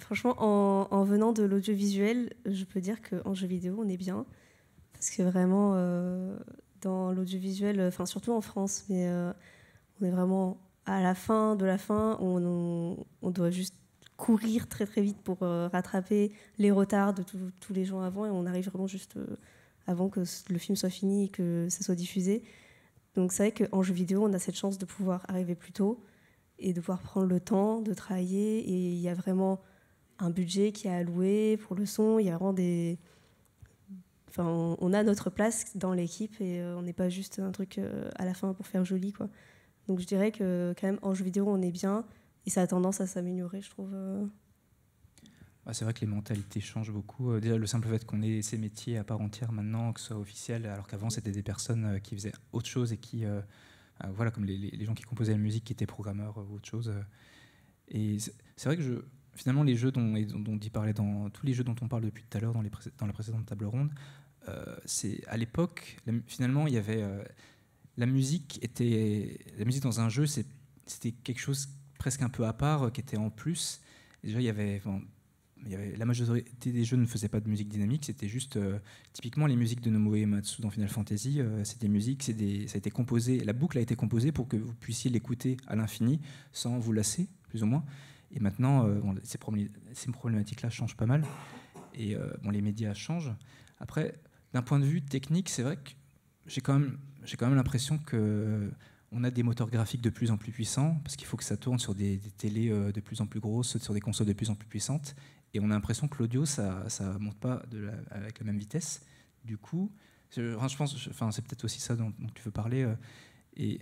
franchement, en, venant de l'audiovisuel, je peux dire qu'en jeu vidéo, on est bien. Parce que vraiment, dans l'audiovisuel, enfin surtout en France, mais on est vraiment à la fin de la fin, on, doit juste courir très très vite pour euh, rattraper les retards de tous les gens avant et on arrive vraiment juste euh, avant que le film soit fini et que ça soit diffusé. Donc c'est vrai qu'en jeu vidéo, on a cette chance de pouvoir arriver plus tôt et de pouvoir prendre le temps de travailler et il y a vraiment un budget qui est alloué pour le son, il y a vraiment des... Enfin, on, a notre place dans l'équipe et euh, on n'est pas juste un truc à la fin pour faire joli quoi. Donc je dirais que quand même en jeu vidéo on est bien et ça a tendance à s'améliorer, je trouve. Euh. Ah, c'est vrai que les mentalités changent beaucoup. Euh, déjà, le simple fait qu'on ait ces métiers à part entière maintenant, que ce soit officiel, alors qu'avant c'était des personnes euh, qui faisaient autre chose et qui, voilà, comme les, les, gens qui composaient la musique, qui étaient programmeurs ou autre chose. Et c'est vrai que je, finalement, les jeux dont, dont, on parler dans tous les jeux dont on parle depuis tout à l'heure dans, les, dans la précédente table ronde, c'est à l'époque, finalement, il y avait la musique était la musique dans un jeu c'était quelque chose presque un peu à part euh, qui était en plus déjà il y avait, la majorité des jeux ne faisaient pas de musique dynamique c'était juste euh, typiquement les musiques de Nomoe Matsu dans Final Fantasy euh, c'est des musiques c'est ça a été composé la boucle a été composée pour que vous puissiez l'écouter à l'infini sans vous lasser plus ou moins et maintenant ces, problématiques là changent pas mal et bon les médias changent après d'un point de vue technique c'est vrai que j'ai quand même j'ai quand même l'impression que euh, on a des moteurs graphiques de plus en plus puissants, parce qu'il faut que ça tourne sur des, télés euh, de plus en plus grosses, sur des consoles de plus en plus puissantes, et on a l'impression que l'audio, ça ne monte pas de avec la même vitesse. Du coup, je, pense, enfin, c'est peut-être aussi ça dont, tu veux parler. Euh, et,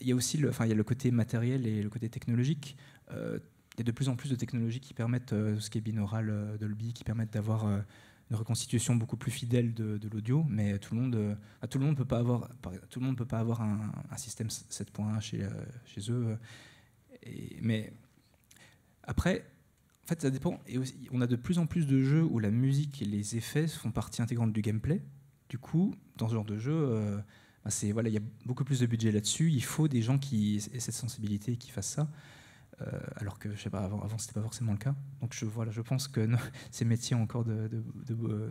il y a aussi le, enfin, il y a le côté matériel et le côté technologique. il y a de plus en plus de technologies qui permettent ce qui est binaural Dolby, qui permettent d'avoir une reconstitution beaucoup plus fidèle de, l'audio, mais tout le monde, ne euh, tout le monde peut pas avoir, tout le monde peut pas avoir un, système 7.1 chez, euh, chez eux. Euh, mais après, en fait, ça dépend. Et on a de plus en plus de jeux où la musique et les effets font partie intégrante du gameplay. Du coup, dans ce genre de jeu, bah, c'est voilà, il y a beaucoup plus de budget là-dessus. Il faut des gens qui aient cette sensibilité et qui fassent ça. Euh, alors que, je sais pas, avant, avant ce n'était pas forcément le cas. Donc je, voilà, je pense que ces métiers encore de, euh,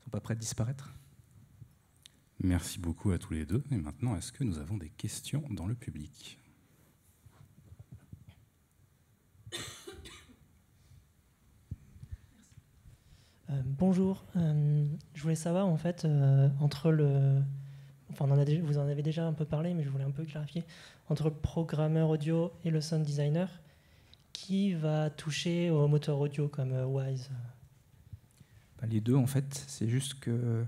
sont pas prêts de disparaître. Merci beaucoup à tous les deux. Et maintenant, est-ce que nous avons des questions dans le public euh, Bonjour. je voulais savoir, en fait, entre le, vous en avez déjà un peu parlé, mais je voulais un peu clarifier, entre le programmeur audio et le sound designer, qui va toucher au moteur audio comme euh, Wise bah, Les deux, en fait. C'est juste que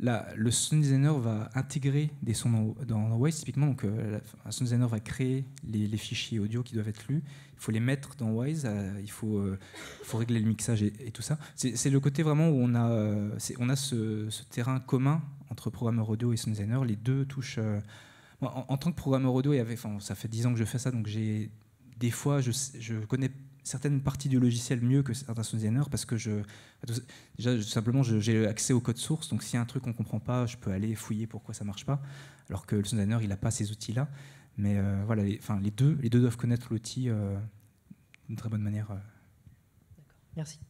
le sound designer va intégrer des sons dans, Wise typiquement. Donc, euh, un sound designer va créer les, fichiers audio qui doivent être lus. Il faut les mettre dans Wise. Euh, il euh, faut, régler le mixage et, tout ça. C'est le côté vraiment où on a, on a ce, terrain commun entre programmeur audio et sound designer. Les deux touchent. En, tant que programmeur audio, et avec, ça fait 10 ans que je fais ça, donc j'ai des fois, je, je connais certaines parties du logiciel mieux que certains designers parce que je, déjà, simplement, j'ai accès au code source. Donc, s'il y a un truc qu'on ne comprend pas, je peux aller fouiller pourquoi ça marche pas. Alors que le sound designer, il n'a pas ces outils-là. Mais euh, voilà, les, enfin, les, deux, les deux doivent connaître l'outil euh, d'une très bonne manière. Euh. D'accord. Merci.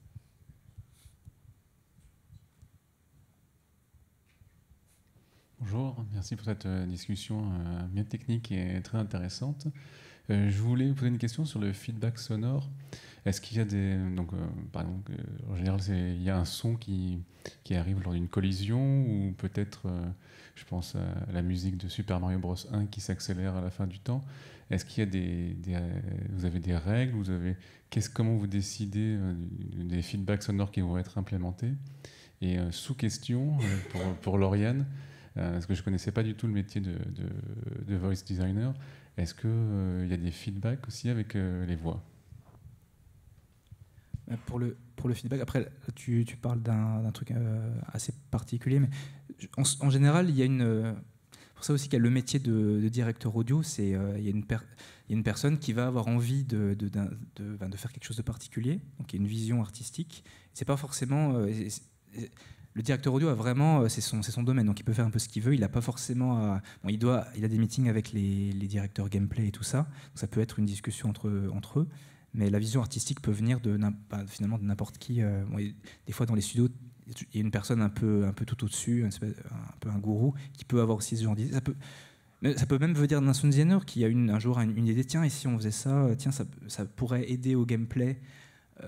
Bonjour, merci pour cette discussion bien technique et très intéressante. Euh, je voulais vous poser une question sur le feedback sonore. Est-ce qu'il y a des. Donc, euh, euh, en général, il y a un son qui, qui arrive lors d'une collision, ou peut-être, je pense à la musique de Super Mario Bros. 1 qui s'accélère à la fin du temps. Est-ce qu'il y a des, Vous avez des règles vous avez, Comment vous décidez des feedbacks sonores qui vont être implémentés Et sous question, pour, pour Lauriane, parce que je ne connaissais pas du tout le métier de, de voice designer, est-ce qu'il euh, y a des feedbacks aussi avec euh, les voix euh, pour le, pour le feedback, après, tu, tu parles d'un truc assez particulier, mais en, général, il y a une. pour ça aussi qu'il y a le métier de, directeur audio, c'est il, y a une y a une personne qui va avoir envie de, de, ben, de, faire quelque chose de particulier, donc a une vision artistique. C'est pas forcément le directeur audio a vraiment, euh, c'est son, son, domaine, donc il peut faire un peu ce qu'il veut. Il n'a pas forcément, il doit, il a des meetings avec les, les, directeurs gameplay et tout ça. ça peut être une discussion entre entre eux, mais la vision artistique peut venir de bah, finalement de n'importe qui. Euh, des fois dans les studios, il y a une personne un peu un peu tout au-dessus, un, peu un gourou qui peut avoir aussi ce genre Ça peut ça peut même venir d'un sound designer qui a une, un jour une, une, idée, tiens, et si on faisait ça, tiens, ça, ça pourrait aider au gameplay euh,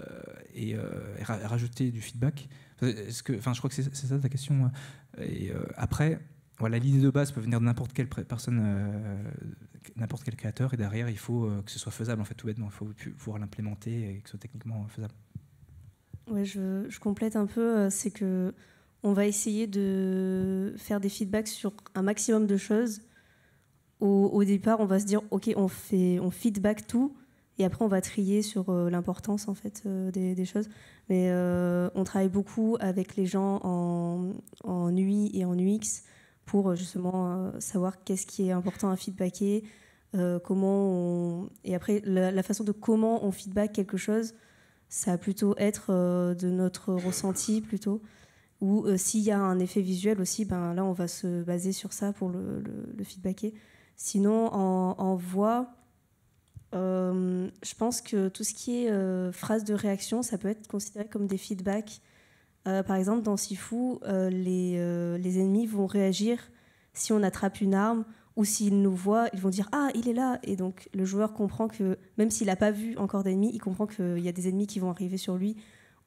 et, et, rajouter du feedback enfin, je crois que c'est ça ta question. Et euh, après, voilà, l'idée de base peut venir de n'importe quelle personne, euh, n'importe quel créateur, et derrière, il faut euh, que ce soit faisable, en fait, tout bêtement. Il faut pouvoir l'implémenter et que ce soit techniquement faisable. je, complète un peu. C'est que on va essayer de faire des feedbacks sur un maximum de choses. Au, au, départ, on va se dire, OK, on, fait, on feedback tout, et après, on va trier sur euh, l'importance en fait euh, des, choses. Mais euh, on travaille beaucoup avec les gens en, en UI et en UX pour justement savoir qu'est-ce qui est important à feedbacker, comment on... Et après, la, façon de comment on feedback quelque chose, ça va plutôt être de notre ressenti plutôt. Ou s'il y a un effet visuel aussi, ben, là, on va se baser sur ça pour le, le, feedbacker. Sinon, en, en voix, euh, je pense que tout ce qui est euh, phrases phrase de réaction, ça peut être considéré comme des feedbacks. Euh, par exemple, dans Sifu, les, les, ennemis vont réagir si on attrape une arme ou s'ils nous voient, ils vont dire Ah, il est là Et donc, le joueur comprend que, même s'il n'a pas vu encore d'ennemis, il comprend qu'il y a des ennemis qui vont arriver sur lui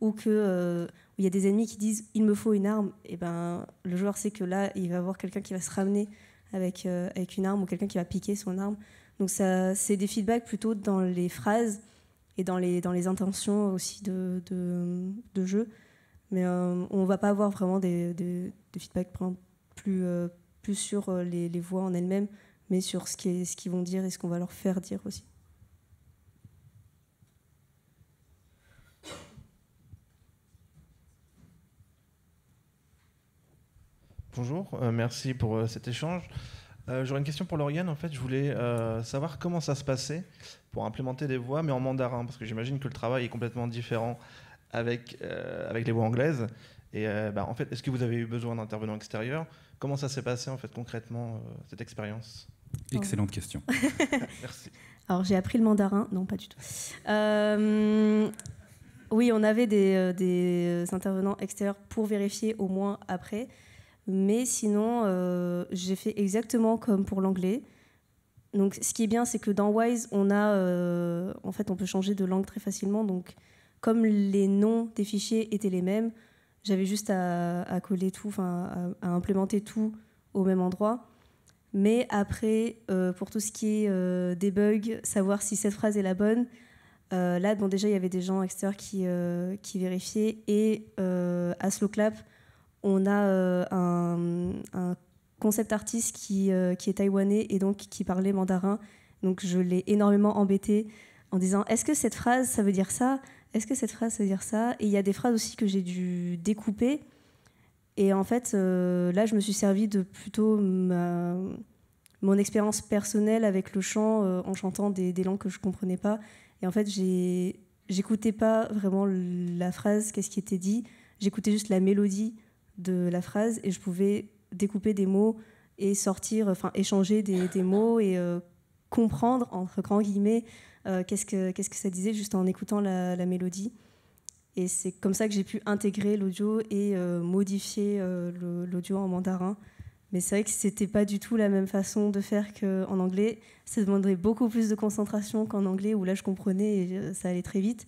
ou qu'il il y a des ennemis qui disent Il me faut une arme. Et ben, le joueur sait que là, il va avoir quelqu'un qui va se ramener avec, avec une arme ou quelqu'un qui va piquer son arme. Donc ça, c'est des feedbacks plutôt dans les phrases et dans les, dans les intentions aussi de, jeu. Mais euh, on ne va pas avoir vraiment des, des, feedbacks euh, plus, sur euh, les, voix en elles-mêmes, mais sur ce qu'ils ce qu'ils vont dire et ce qu'on va leur faire dire aussi. Bonjour, merci pour cet échange. Euh, j'aurais une question pour Lauriane. En fait, je voulais euh, savoir comment ça se passait pour implémenter des voix, mais en mandarin, parce que j'imagine que le travail est complètement différent avec, euh, avec les voix anglaises. Et bah, en fait, est-ce que vous avez eu besoin d'intervenants extérieurs Comment ça s'est passé en fait concrètement cette expérience Excellente question. Merci. Alors j'ai appris le mandarin, non pas du tout. oui, on avait des, des intervenants extérieurs pour vérifier au moins après. Mais sinon, euh, j'ai fait exactement comme pour l'anglais. Donc, ce qui est bien, c'est que dans Wise, on a, euh, en fait, on peut changer de langue très facilement. Donc, comme les noms des fichiers étaient les mêmes, j'avais juste à, coller tout, enfin, à, implémenter tout au même endroit. Mais après, euh, pour tout ce qui est des bugs, savoir si cette phrase est la bonne, là, déjà, il y avait des gens extérieurs qui, qui vérifiaient. Et à SlowClap, on a euh, un, concept artiste euh, qui, est taïwanais et donc qui parlait mandarin. Donc je l'ai énormément embêté en disant est-ce que cette phrase ça veut dire ça Est-ce que cette phrase ça veut dire ça Et il y a des phrases aussi que j'ai dû découper. Et en fait, euh, là, je me suis servi de plutôt mon expérience personnelle avec le chant en chantant des, des, langues que je ne comprenais pas. Et en fait, j'écoutais pas vraiment la phrase, qu'est-ce qui était dit. J'écoutais juste la mélodie de la phrase et je pouvais découper des mots et sortir, enfin échanger des, mots et euh, comprendre, entre grands guillemets, euh, qu'est-ce, que, qu'est-ce que ça disait juste en écoutant la, mélodie. Et c'est comme ça que j'ai pu intégrer l'audio et euh, modifier l'audio en mandarin. Mais c'est vrai que c'était pas du tout la même façon de faire qu'en anglais. Ça demanderait beaucoup plus de concentration qu'en anglais, où là je comprenais et ça allait très vite.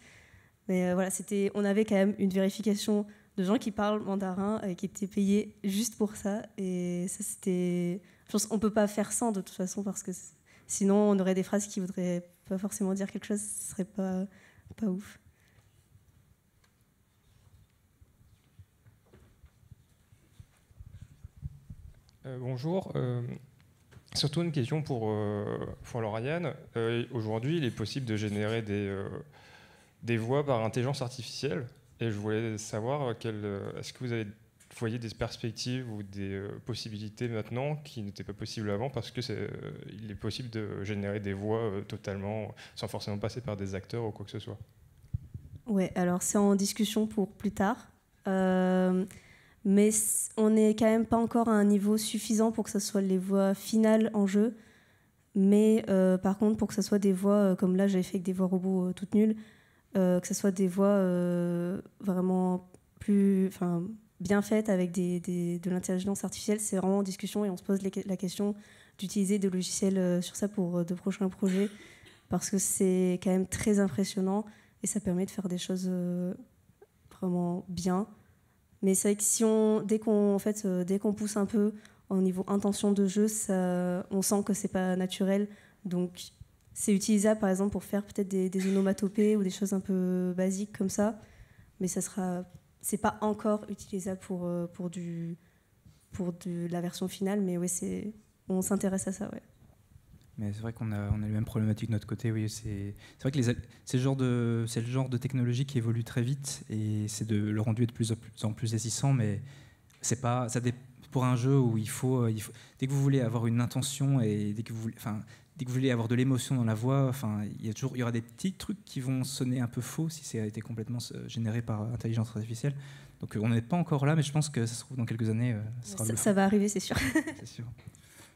Mais voilà, c'était, on avait quand même une vérification gens qui parlent mandarin et qui étaient payés juste pour ça. Et ça, c'était. Je pense qu'on ne peut pas faire sans de toute façon, parce que sinon, on aurait des phrases qui ne voudraient pas forcément dire quelque chose, ce serait pas, pas ouf. Euh, bonjour. Euh, surtout une question pour, euh, pour Lauriane. Euh, aujourd'hui, il est possible de générer des voix par intelligence artificielle. Et je voulais savoir, euh, euh, est-ce que vous avez voyez des perspectives ou des euh, possibilités maintenant qui n'étaient pas possibles avant parce que est, il est possible de générer des voix totalement sans forcément passer par des acteurs ou quoi que ce soit. Oui, alors c'est en discussion pour plus tard, mais on n'est quand même pas encore à un niveau suffisant pour que ce soit les voix finales en jeu. Mais par contre, pour que ce soit des voix comme là, j'avais fait avec des voix robots toutes nulles, euh, que ce soit des voix euh, vraiment plus bien faites avec des, de l'intelligence artificielle, c'est vraiment en discussion et on se pose la question d'utiliser des logiciels euh, sur ça pour de prochains projets parce que c'est quand même très impressionnant et ça permet de faire des choses vraiment bien. Mais c'est vrai que si on, dès qu'on en fait, dès qu'on pousse un peu au niveau intention de jeu, ça, on sent que c'est pas naturel. Donc c'est utilisable par exemple pour faire peut-être des, onomatopées ou des choses un peu basiques comme ça, mais ça sera, c'est pas encore utilisable pour, euh, pour, du, pour de la version finale, mais ouais, c'est, on s'intéresse à ça. Ouais. Mais c'est vrai qu'on a, on a les mêmes problématiques de notre côté. Oui, c'est, c'est vrai que les, c'est, le genre de, c'est le genre de technologie qui évolue très vite et c'est de, le rendu est de plus en plus saisissant, mais c'est pas, ça pour un jeu où il faut, euh, il faut, dès que vous voulez avoir une intention et dès que vous voulez, enfin, dès que vous voulez avoir de l'émotion dans la voix, enfin, il y a toujours, il y aura des petits trucs qui vont sonner un peu faux si ça a été complètement euh, généré par intelligence artificielle. Donc euh, on n'est pas encore là, mais je pense que ça se trouve dans quelques années, euh, ça, va arriver, c'est sûr. sûr.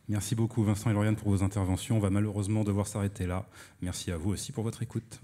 Merci beaucoup Vincent et Lauriane pour vos interventions. On va malheureusement devoir s'arrêter là. Merci à vous aussi pour votre écoute.